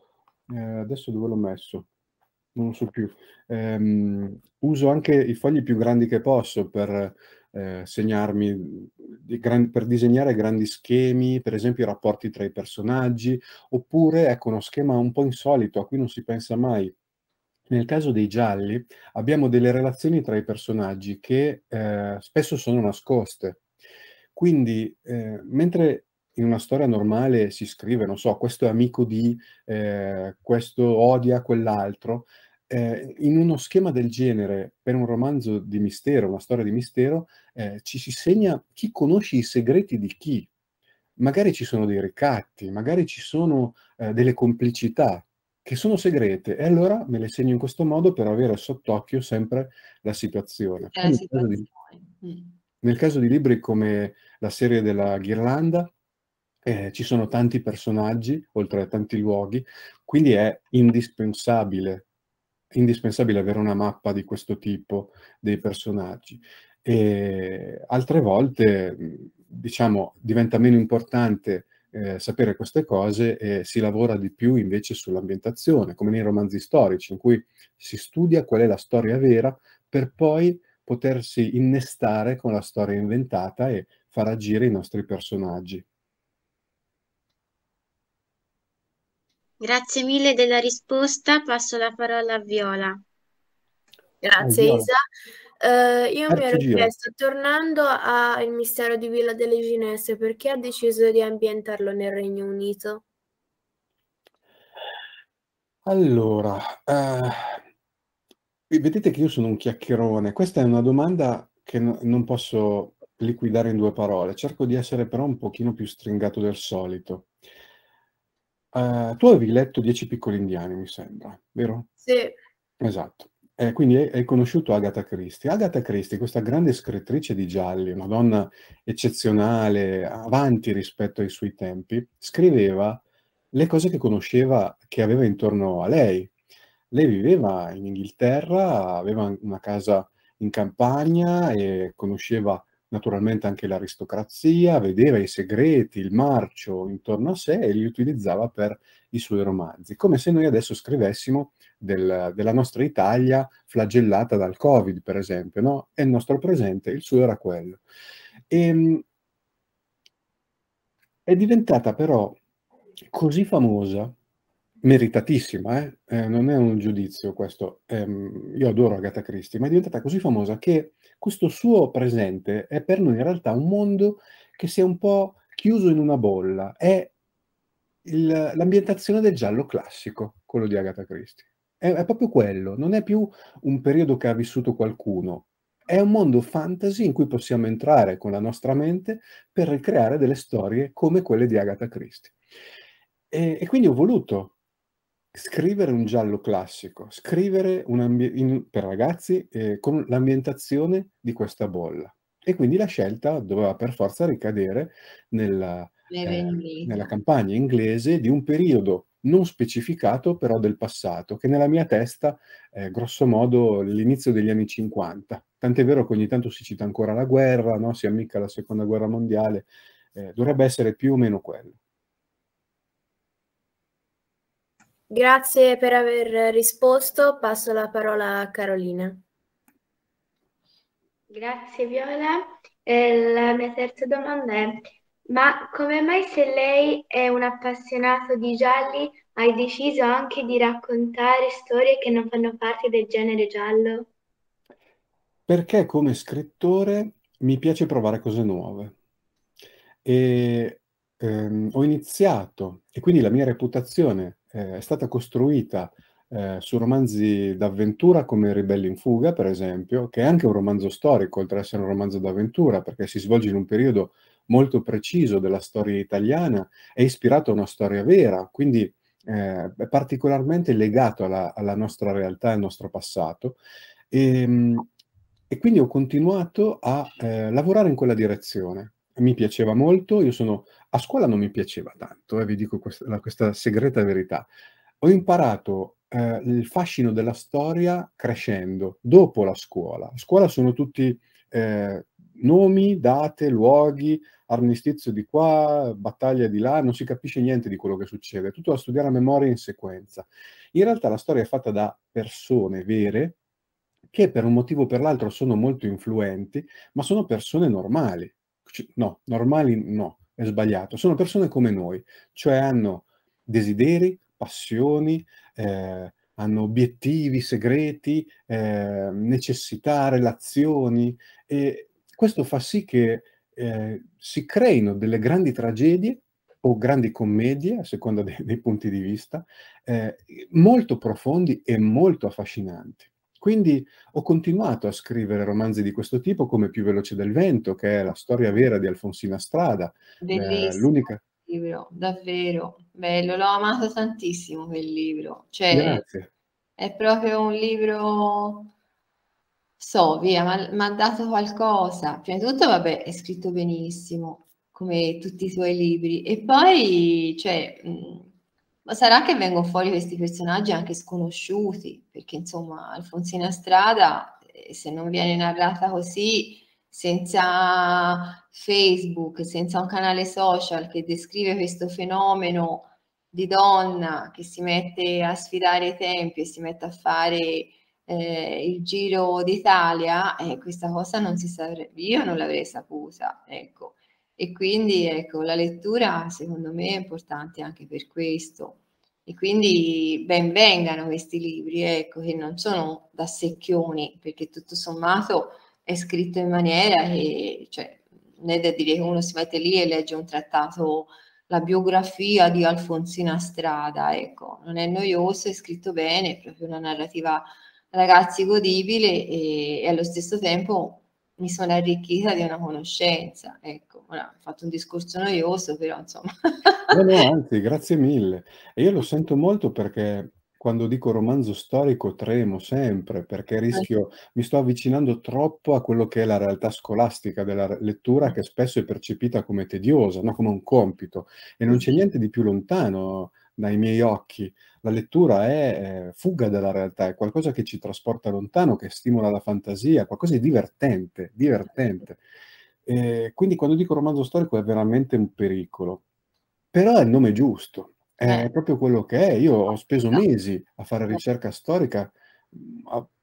Speaker 4: eh, adesso dove l'ho messo? Non lo so più. Ehm, uso anche i fogli più grandi che posso per eh, segnarmi, di gran, per disegnare grandi schemi, per esempio i rapporti tra i personaggi, oppure ecco uno schema un po' insolito a cui non si pensa mai. Nel caso dei gialli abbiamo delle relazioni tra i personaggi che eh, spesso sono nascoste. Quindi, eh, mentre in una storia normale si scrive, non so, questo è amico di, eh, questo odia quell'altro. Eh, in uno schema del genere, per un romanzo di mistero, una storia di mistero, eh, ci si segna chi conosce i segreti di chi. Magari ci sono dei ricatti, magari ci sono eh, delle complicità che sono segrete e allora me le segno in questo modo per avere sott'occhio sempre la situazione. La situazione. Mm. Nel caso di libri come la serie della Ghirlanda, eh, ci sono tanti personaggi, oltre a tanti luoghi, quindi è indispensabile, indispensabile avere una mappa di questo tipo dei personaggi. E altre volte, diciamo, diventa meno importante eh, sapere queste cose e si lavora di più invece sull'ambientazione, come nei romanzi storici, in cui si studia qual è la storia vera per poi potersi innestare con la storia inventata e far agire i nostri personaggi.
Speaker 6: Grazie mille della risposta, passo la parola a Viola.
Speaker 3: Grazie oh, Isa. Uh, io Terzo mi ecco, ero giro. chiesto, tornando al mistero di Villa delle Ginestre, perché ha deciso di ambientarlo nel Regno Unito?
Speaker 4: Allora, uh, vedete che io sono un chiacchierone. Questa è una domanda che no, non posso liquidare in due parole. Cerco di essere però un pochino più stringato del solito. Uh, tu avevi letto Dieci piccoli indiani, mi sembra, vero? Sì. Esatto. Eh, quindi hai conosciuto Agatha Christie. Agatha Christie, questa grande scrittrice di gialli, una donna eccezionale, avanti rispetto ai suoi tempi, scriveva le cose che conosceva, che aveva intorno a lei. Lei viveva in Inghilterra, aveva una casa in campagna e conosceva Naturalmente anche l'aristocrazia vedeva i segreti, il marcio intorno a sé e li utilizzava per i suoi romanzi, come se noi adesso scrivessimo del, della nostra Italia flagellata dal Covid, per esempio, no? È il nostro presente, il suo era quello. E, ehm, è diventata però così famosa meritatissima, eh? Eh, non è un giudizio questo, ehm, io adoro Agatha Christie, ma è diventata così famosa che questo suo presente è per noi in realtà un mondo che si è un po' chiuso in una bolla, è il, l'ambientazione del giallo classico, quello di Agatha Christie. È, è proprio quello, non è più un periodo che ha vissuto qualcuno, è un mondo fantasy in cui possiamo entrare con la nostra mente per ricreare delle storie come quelle di Agatha Christie. e, quindi ho voluto scrivere un giallo classico, scrivere in, per ragazzi eh, con l'ambientazione di questa bolla. E quindi la scelta doveva per forza ricadere nella,
Speaker 5: eh,
Speaker 2: nella
Speaker 4: campagna inglese di un periodo non specificato però del passato, che nella mia testa è eh, grosso modo l'inizio degli anni 50. Tant'è vero che ogni tanto si cita ancora la guerra, no? si ammicca la seconda guerra mondiale, eh, dovrebbe essere più o meno quello.
Speaker 3: Grazie per aver risposto. Passo la parola a Carolina. Grazie Viola.
Speaker 2: Eh, la mia terza domanda è, ma come mai se lei è un appassionato di gialli hai deciso anche di raccontare storie che non fanno parte del genere giallo?
Speaker 4: Perché come scrittore mi piace provare cose nuove e ehm, ho iniziato e quindi la mia reputazione eh, è stata costruita eh, su romanzi d'avventura come Ribelli in fuga, per esempio, che è anche un romanzo storico, oltre ad essere un romanzo d'avventura, perché si svolge in un periodo molto preciso della storia italiana, è ispirato a una storia vera, quindi eh, è particolarmente legato alla, alla, nostra realtà, al nostro passato. E, ehm, e quindi ho continuato a eh, lavorare in quella direzione mi piaceva molto, io sono a scuola non mi piaceva tanto, eh, vi dico questa, questa, segreta verità. Ho imparato eh, il fascino della storia crescendo, dopo la scuola. A scuola sono tutti eh, nomi, date, luoghi, armistizio di qua, battaglia di là, non si capisce niente di quello che succede, tutto da studiare a memoria in sequenza. In realtà la storia è fatta da persone vere che per un motivo o per l'altro sono molto influenti, ma sono persone normali, no, normali no, è sbagliato, sono persone come noi, cioè hanno desideri, passioni, eh, hanno obiettivi segreti, eh, necessità, relazioni e questo fa sì che eh, si creino delle grandi tragedie o grandi commedie, a seconda dei, dei punti di vista, eh, molto profondi e molto affascinanti. Quindi ho continuato a scrivere romanzi di questo tipo come Più veloce del vento, che è la storia vera di Alfonsina Strada.
Speaker 1: Eh, Bellissimo eh, l'unica... libro, davvero bello, l'ho amato tantissimo quel libro. Cioè, Grazie. È proprio un libro, so, via, ma ha dato qualcosa. Prima di tutto, vabbè, è scritto benissimo, come tutti i suoi libri. E poi, cioè... Mh, ma sarà che vengono fuori questi personaggi anche sconosciuti, perché insomma Alfonsina Strada, eh, se non viene narrata così, senza Facebook, senza un canale social che descrive questo fenomeno di donna che si mette a sfidare i tempi e si mette a fare eh, il giro d'Italia, eh, questa cosa non si sarebbe, io non l'avrei saputa, ecco. E quindi ecco, la lettura secondo me è importante anche per questo. E quindi ben vengano questi libri, ecco, che non sono da secchioni, perché tutto sommato è scritto in maniera che, cioè, non è da dire che uno si mette lì e legge un trattato, la biografia di Alfonsina Strada, ecco, non è noioso, è scritto bene, è proprio una narrativa ragazzi godibile e, e allo stesso tempo mi sono arricchita di una conoscenza. Ecco, ora ho fatto un discorso noioso, però insomma.
Speaker 4: No, no, (laughs) anzi, grazie mille. E io lo sento molto perché quando dico romanzo storico tremo sempre perché rischio, mi sto avvicinando troppo a quello che è la realtà scolastica della lettura che spesso è percepita come tediosa, no? come un compito e non c'è niente di più lontano dai miei occhi. La lettura è eh, fuga dalla realtà, è qualcosa che ci trasporta lontano, che stimola la fantasia, qualcosa di divertente, divertente. Eh, quindi quando dico romanzo storico è veramente un pericolo, però è il nome giusto, è eh. proprio quello che è. Io ho speso esatto. mesi a fare ricerca storica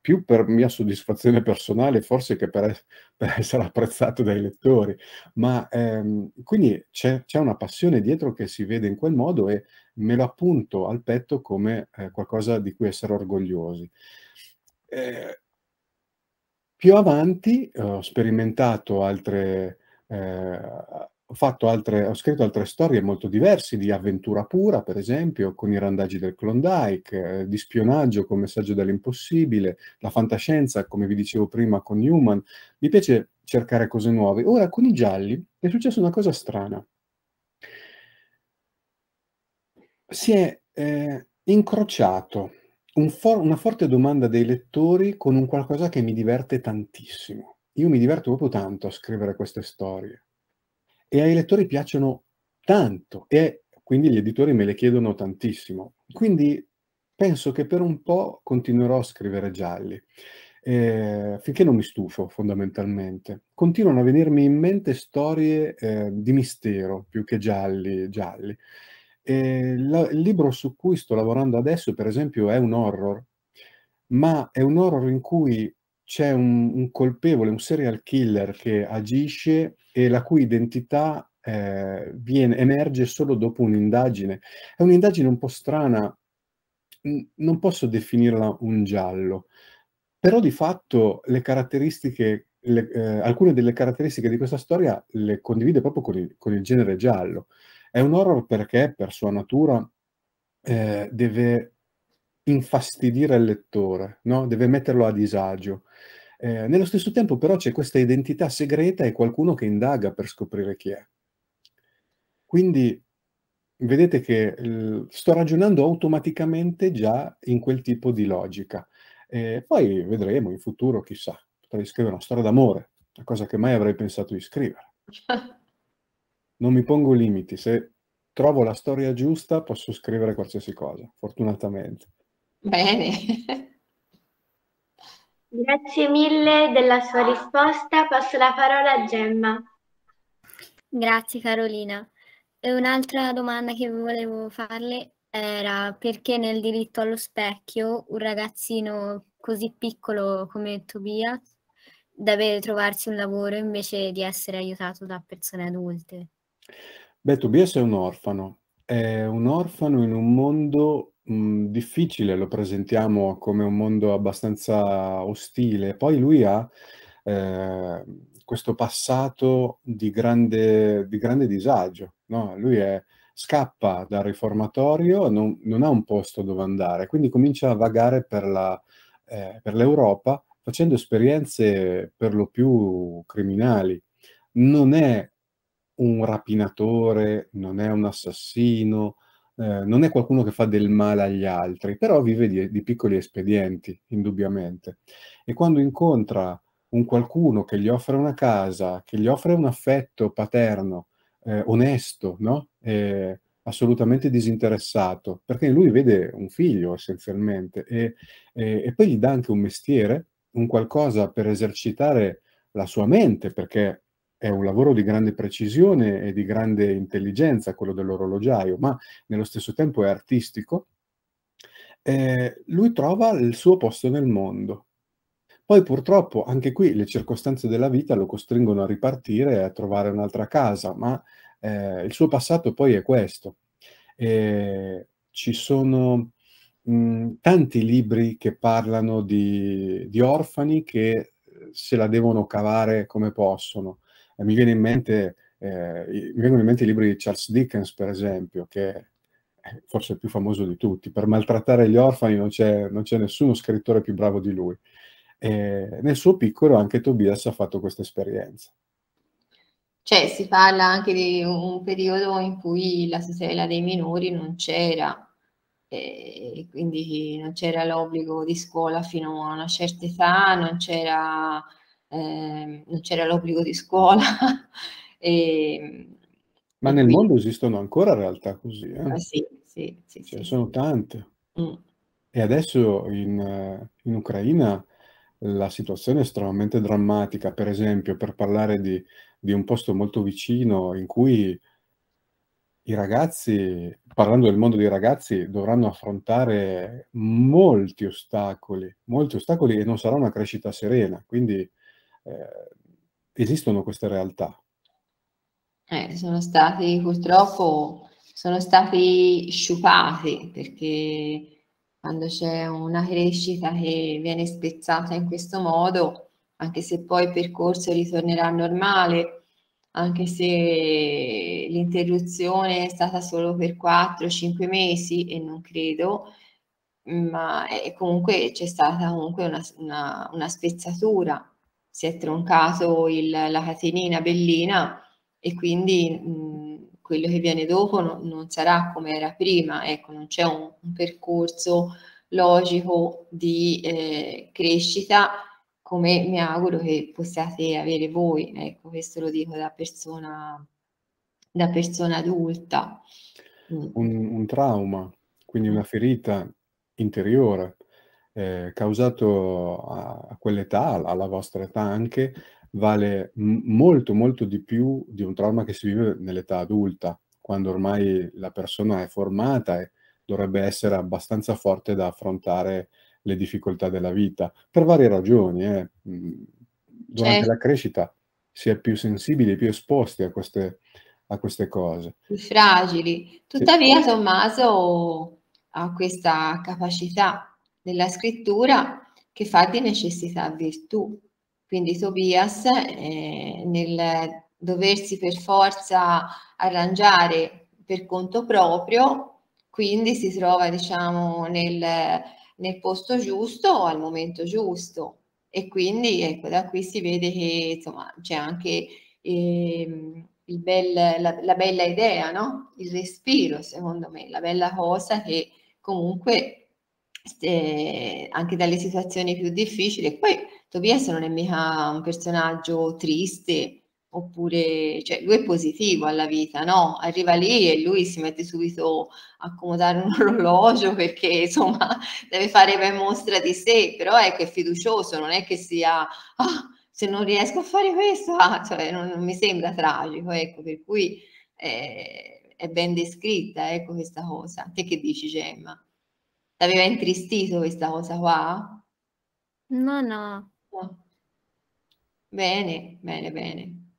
Speaker 4: più per mia soddisfazione personale forse che per, per essere apprezzato dai lettori, ma ehm, quindi c'è, c'è, una passione dietro che si vede in quel modo e me lo appunto al petto come eh, qualcosa di cui essere orgogliosi. Eh, più avanti eh, ho sperimentato altre, eh, ho, altre, ho, scritto altre storie molto diverse di avventura pura, per esempio, con i randaggi del Klondike, eh, di spionaggio con Messaggio dell'impossibile, la fantascienza, come vi dicevo prima, con Newman. Mi piace cercare cose nuove. Ora, con i gialli è successa una cosa strana. Si è eh, incrociato un for- una forte domanda dei lettori con un qualcosa che mi diverte tantissimo. Io mi diverto proprio tanto a scrivere queste storie e ai lettori piacciono tanto e quindi gli editori me le chiedono tantissimo. Quindi penso che per un po' continuerò a scrivere gialli, eh, finché non mi stufo fondamentalmente. Continuano a venirmi in mente storie eh, di mistero più che gialli, gialli. Eh, la, il libro su cui sto lavorando adesso, per esempio, è un horror, ma è un horror in cui c'è un, un, colpevole, un serial killer che agisce e la cui identità eh, viene, emerge solo dopo un'indagine. È un'indagine un po' strana, non posso definirla un giallo, però di fatto le caratteristiche le, eh, alcune delle caratteristiche di questa storia le condivide proprio con il, con il genere giallo. È un horror perché per sua natura eh, deve infastidire il lettore, no? deve metterlo a disagio. Eh, nello stesso tempo però c'è questa identità segreta e qualcuno che indaga per scoprire chi è. Quindi vedete che sto ragionando automaticamente già in quel tipo di logica. Eh, poi vedremo in futuro, chissà, potrei scrivere una storia d'amore, una cosa che mai avrei pensato di scrivere. (laughs) Non mi pongo limiti, se trovo la storia giusta posso scrivere qualsiasi cosa, fortunatamente.
Speaker 5: Bene.
Speaker 2: Grazie mille della sua ah. risposta. Passo la parola a Gemma.
Speaker 5: Grazie Carolina. E un'altra domanda che volevo farle era perché nel diritto allo specchio un ragazzino così piccolo come Tobia deve trovarsi un lavoro invece di essere aiutato da persone adulte?
Speaker 4: Beh, Tobias è un orfano, è un orfano in un mondo difficile, lo presentiamo come un mondo abbastanza ostile. Poi lui ha eh, questo passato di grande, di grande disagio. No? Lui è, scappa dal riformatorio, non, non, ha un posto dove andare, quindi comincia a vagare per, la, eh, per l'Europa facendo esperienze per lo più criminali. Non è un rapinatore, non è un assassino, eh, non è qualcuno che fa del male agli altri, però vive di, di piccoli espedienti, indubbiamente. E quando incontra un qualcuno che gli offre una casa, che gli offre un affetto paterno, eh, onesto, no? eh, assolutamente disinteressato, perché lui vede un figlio essenzialmente e, e, e, poi gli dà anche un mestiere, un qualcosa per esercitare la sua mente, perché è un lavoro di grande precisione e di grande intelligenza quello dell'orologiaio, ma nello stesso tempo è artistico, eh, lui trova il suo posto nel mondo. Poi purtroppo anche qui le circostanze della vita lo costringono a ripartire e a trovare un'altra casa, ma eh, il suo passato poi è questo. Eh, ci sono mh, mm, tanti libri che parlano di, di orfani che eh, se la devono cavare come possono mi, viene in mente, eh, mi vengono in mente i libri di Charles Dickens, per esempio, che è forse il più famoso di tutti. Per maltrattare gli orfani non c'è, non c'è nessuno scrittore più bravo di lui. E nel suo piccolo anche Tobias ha fatto questa esperienza.
Speaker 1: Cioè, si parla anche di un periodo in cui la tutela dei minori non c'era, e quindi non c'era l'obbligo di scuola fino a una certa età, non c'era eh, non c'era l'obbligo di scuola. (laughs) e,
Speaker 4: Ma nel quindi... mondo esistono ancora realtà così, eh? Ah, sì, sì, sì, Ce ne sono tante. Mm. E adesso in, in, Ucraina la situazione è estremamente drammatica, per esempio, per parlare di, di un posto molto vicino in cui i ragazzi, parlando del mondo dei ragazzi, dovranno affrontare molti ostacoli, molti ostacoli e non sarà una crescita serena. Quindi eh, esistono queste realtà.
Speaker 1: Eh, sono stati purtroppo sono stati sciupati perché quando c'è una crescita che viene spezzata in questo modo, anche se poi il percorso ritornerà normale, anche se l'interruzione è stata solo per 4-5 mesi e non credo, ma è, comunque c'è stata comunque una, una, una spezzatura si è troncato il, la catenina bellina e quindi mh, quello che viene dopo no, non sarà come era prima, ecco, non c'è un, un percorso logico di eh, crescita come mi auguro che possiate avere voi, ecco, questo lo dico da persona, da persona adulta.
Speaker 4: Mm. Un, un trauma, quindi una mm. ferita interiore eh, causato a, a quell'età, alla vostra età anche, vale molto molto di più di un trauma che si vive nell'età adulta, quando ormai la persona è formata e dovrebbe essere abbastanza forte da affrontare le difficoltà della vita, per varie ragioni. Eh. Mm, durante eh. la certo. crescita si è più sensibili, più esposti a queste, a queste cose.
Speaker 1: Più fragili. Tuttavia sì. Tommaso ha questa capacità nella scrittura che fa di necessità virtù. Quindi Tobias eh, nel doversi per forza arrangiare per conto proprio, quindi si trova diciamo nel, nel posto giusto o al momento giusto e quindi ecco da qui si vede che insomma c'è anche eh, bel, la, la, bella idea, no? il respiro secondo me, la bella cosa che comunque eh, anche dalle situazioni più difficili. poi Tobias non è mica un personaggio triste, oppure cioè, lui è positivo alla vita, no? Arriva lì e lui si mette subito a accomodare un (laughs) orologio perché insomma deve fare ben mostra di sé, però ecco è fiducioso, non è che sia ah, se non riesco a fare questo, ah, cioè, non, non, mi sembra tragico, ecco, per cui eh, è ben descritta ecco questa cosa. Te che dici Gemma? L'aveva intristito questa cosa qua?
Speaker 5: No, no. no.
Speaker 1: Bene, bene, bene.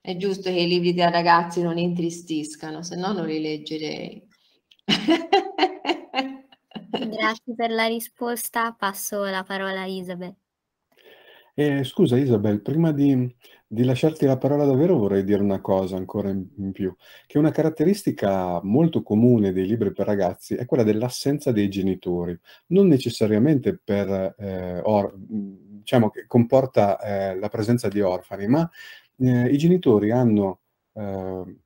Speaker 1: È giusto che i libri da ragazzi non intristiscano, se no non li leggerei.
Speaker 5: (laughs) Grazie per la risposta, passo la parola a Isabel.
Speaker 4: E scusa Isabel, prima di, di lasciarti la parola davvero vorrei dire una cosa ancora in, in più, che una caratteristica molto comune dei libri per ragazzi è quella dell'assenza dei genitori, non necessariamente per, eh, or, diciamo che comporta eh, la presenza di orfani, ma eh, i genitori hanno, eh,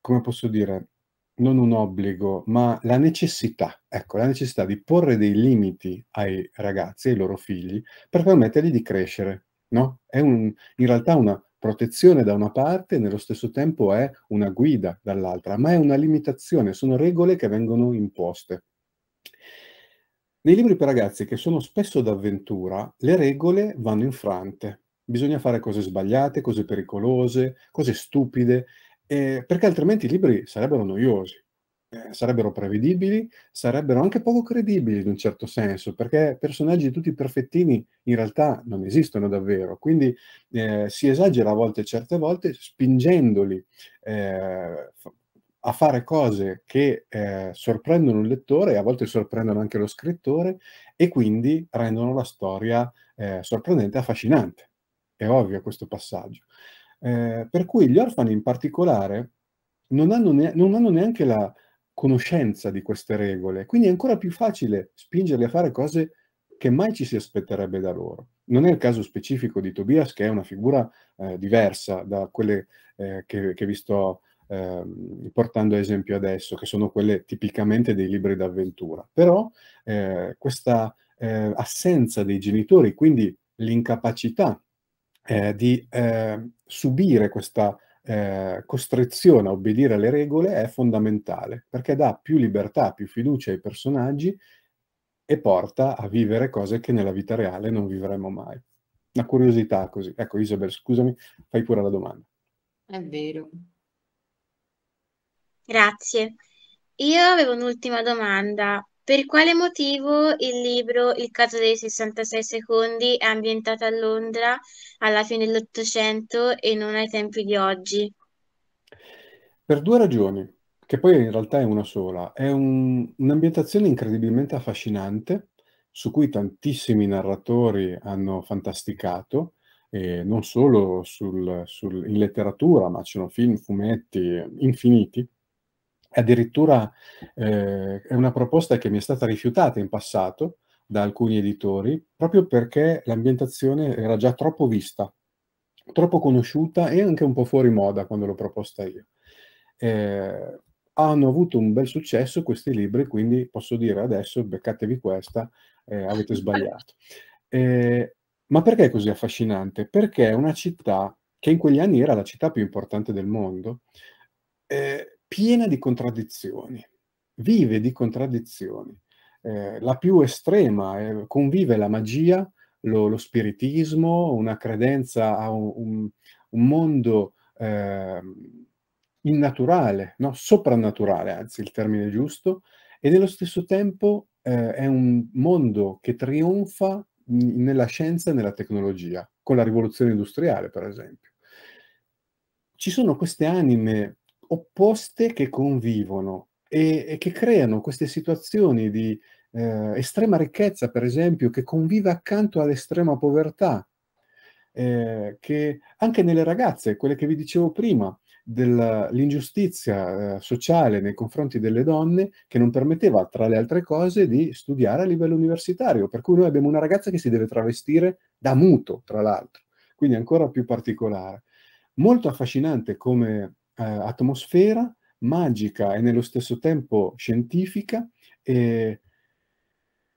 Speaker 4: come posso dire, non un obbligo, ma la necessità, ecco, la necessità di porre dei limiti ai ragazzi, ai loro figli, per permettergli di crescere, no? È un, in realtà una protezione da una parte, nello stesso tempo è una guida dall'altra, ma è una limitazione, sono regole che vengono imposte. Nei libri per ragazzi, che sono spesso d'avventura, le regole vanno infrante. Bisogna fare cose sbagliate, cose pericolose, cose stupide, eh, perché altrimenti i libri sarebbero noiosi, eh, sarebbero prevedibili, sarebbero anche poco credibili in un certo senso, perché personaggi tutti perfettini in realtà non esistono davvero, quindi eh, si esagera a volte certe volte spingendoli eh, a fare cose che eh, sorprendono il lettore e a volte sorprendono anche lo scrittore e quindi rendono la storia eh, sorprendente e affascinante. È ovvio questo passaggio. Eh, per cui gli orfani in particolare non hanno, ne- non hanno neanche la conoscenza di queste regole, quindi è ancora più facile spingerli a fare cose che mai ci si aspetterebbe da loro. Non è il caso specifico di Tobias, che è una figura eh, diversa da quelle eh, che, che, vi sto eh, portando a esempio adesso, che sono quelle tipicamente dei libri d'avventura. Però eh, questa eh, assenza dei genitori, quindi l'incapacità eh, di eh, subire questa eh, costrizione a obbedire alle regole è fondamentale perché dà più libertà, più fiducia ai personaggi e porta a vivere cose che nella vita reale non vivremo mai. Una curiosità così. Ecco Isabel, scusami, fai pure la domanda.
Speaker 6: È vero. Grazie. Io avevo un'ultima domanda. Per quale motivo il libro Il caso dei 66 secondi è ambientato a Londra alla fine dell'Ottocento e non ai tempi di oggi?
Speaker 4: Per due ragioni, che poi in realtà è una sola. È un, un'ambientazione incredibilmente affascinante su cui tantissimi narratori hanno fantasticato, eh, non solo sul, sul, in letteratura, ma ci sono film, fumetti infiniti addirittura eh, è una proposta che mi è stata rifiutata in passato da alcuni editori proprio perché l'ambientazione era già troppo vista, troppo conosciuta e anche un po' fuori moda quando l'ho proposta io. Eh, hanno avuto un bel successo questi libri, quindi posso dire adesso beccatevi questa, eh, avete sbagliato. (laughs) Eh, ma perché è così affascinante? Perché è una città che in quegli anni era la città più importante del mondo, eh, piena di contraddizioni, vive di contraddizioni. Eh, la più estrema, eh, convive la magia, lo, lo, spiritismo, una credenza a un, un, un mondo eh, innaturale, no? soprannaturale, anzi il termine giusto, e nello stesso tempo eh, è un mondo che trionfa nella scienza e nella tecnologia, con la rivoluzione industriale per esempio. Ci sono queste anime opposte che convivono e, e che creano queste situazioni di eh, estrema ricchezza, per esempio, che convive accanto all'estrema povertà, eh, che anche nelle ragazze, quelle che vi dicevo prima, dell'ingiustizia eh, sociale nei confronti delle donne che non permetteva, tra le altre cose, di studiare a livello universitario. Per cui noi abbiamo una ragazza che si deve travestire da muto, tra l'altro, quindi ancora più particolare. Molto affascinante come eh, atmosfera magica e nello stesso tempo scientifica e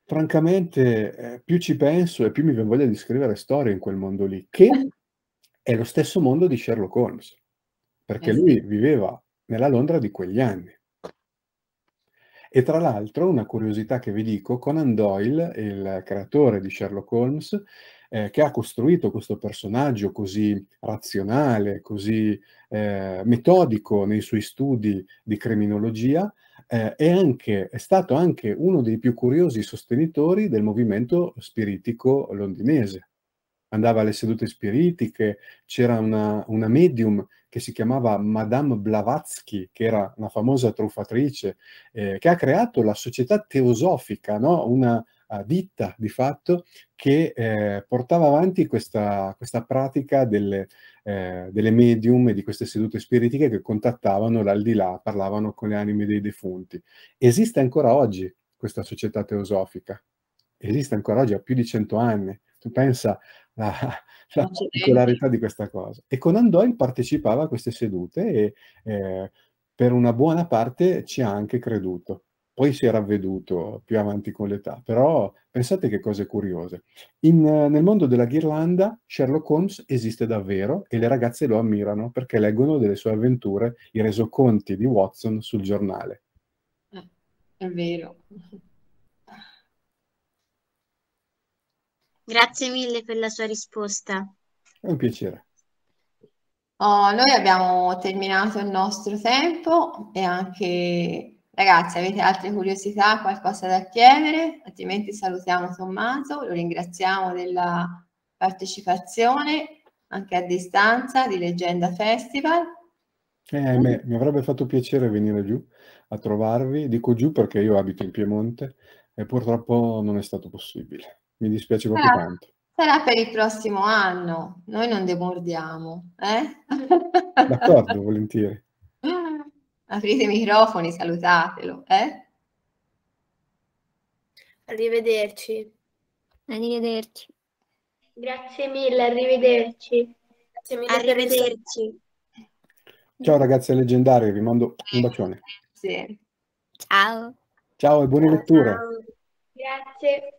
Speaker 4: francamente eh, più ci penso e più mi viene voglia di scrivere storie in quel mondo lì, che eh. è lo stesso mondo di Sherlock Holmes, perché esatto. lui viveva nella Londra di quegli anni. E tra l'altro, una curiosità che vi dico, Conan Doyle, il creatore di Sherlock Holmes, eh, che ha costruito questo personaggio così razionale, così eh, metodico nei suoi studi di criminologia, eh, è, anche, è, stato anche uno dei più curiosi sostenitori del movimento spiritico londinese. Andava alle sedute spiritiche, c'era una, una medium che si chiamava Madame Blavatsky, che era una famosa truffatrice, eh, che ha creato la società teosofica, no? una, ditta di fatto che eh, portava avanti questa, questa pratica delle, eh, delle, medium e di queste sedute spiritiche che contattavano l'aldilà, parlavano con le anime dei defunti. Esiste ancora oggi questa società teosofica, esiste ancora oggi, ha più di cento anni. Tu pensa la, (laughs) la particolarità di questa cosa. E con Andoin partecipava a queste sedute e eh, per una buona parte ci ha anche creduto poi si è ravveduto più avanti con l'età, però pensate che cose curiose. In, eh, nel mondo della ghirlanda Sherlock Holmes esiste davvero e le ragazze lo ammirano perché leggono delle sue avventure, i resoconti di Watson sul giornale.
Speaker 1: Eh, è vero. Grazie mille per la sua risposta.
Speaker 4: È un piacere.
Speaker 1: Oh, noi abbiamo terminato il nostro tempo e anche Ragazzi, avete altre curiosità, qualcosa da chiedere? Altrimenti salutiamo Tommaso, lo ringraziamo della partecipazione anche a distanza di Leggenda Festival.
Speaker 4: Eh, me, mi avrebbe fatto piacere venire giù a trovarvi, dico giù perché io abito in Piemonte e purtroppo non è stato possibile. Mi dispiace proprio sarà, tanto.
Speaker 1: Sarà per il prossimo anno, noi non demordiamo. Eh?
Speaker 4: D'accordo, volentieri.
Speaker 1: Aprite i microfoni, salutatelo, eh? Arrivederci.
Speaker 3: Arrivederci. Grazie mille, arrivederci. Grazie mille, arrivederci.
Speaker 4: Ciao ragazze leggendarie, vi mando un bacione.
Speaker 2: Sì. Ciao.
Speaker 4: Ciao e buone ciao, letture.
Speaker 2: Ciao. Grazie.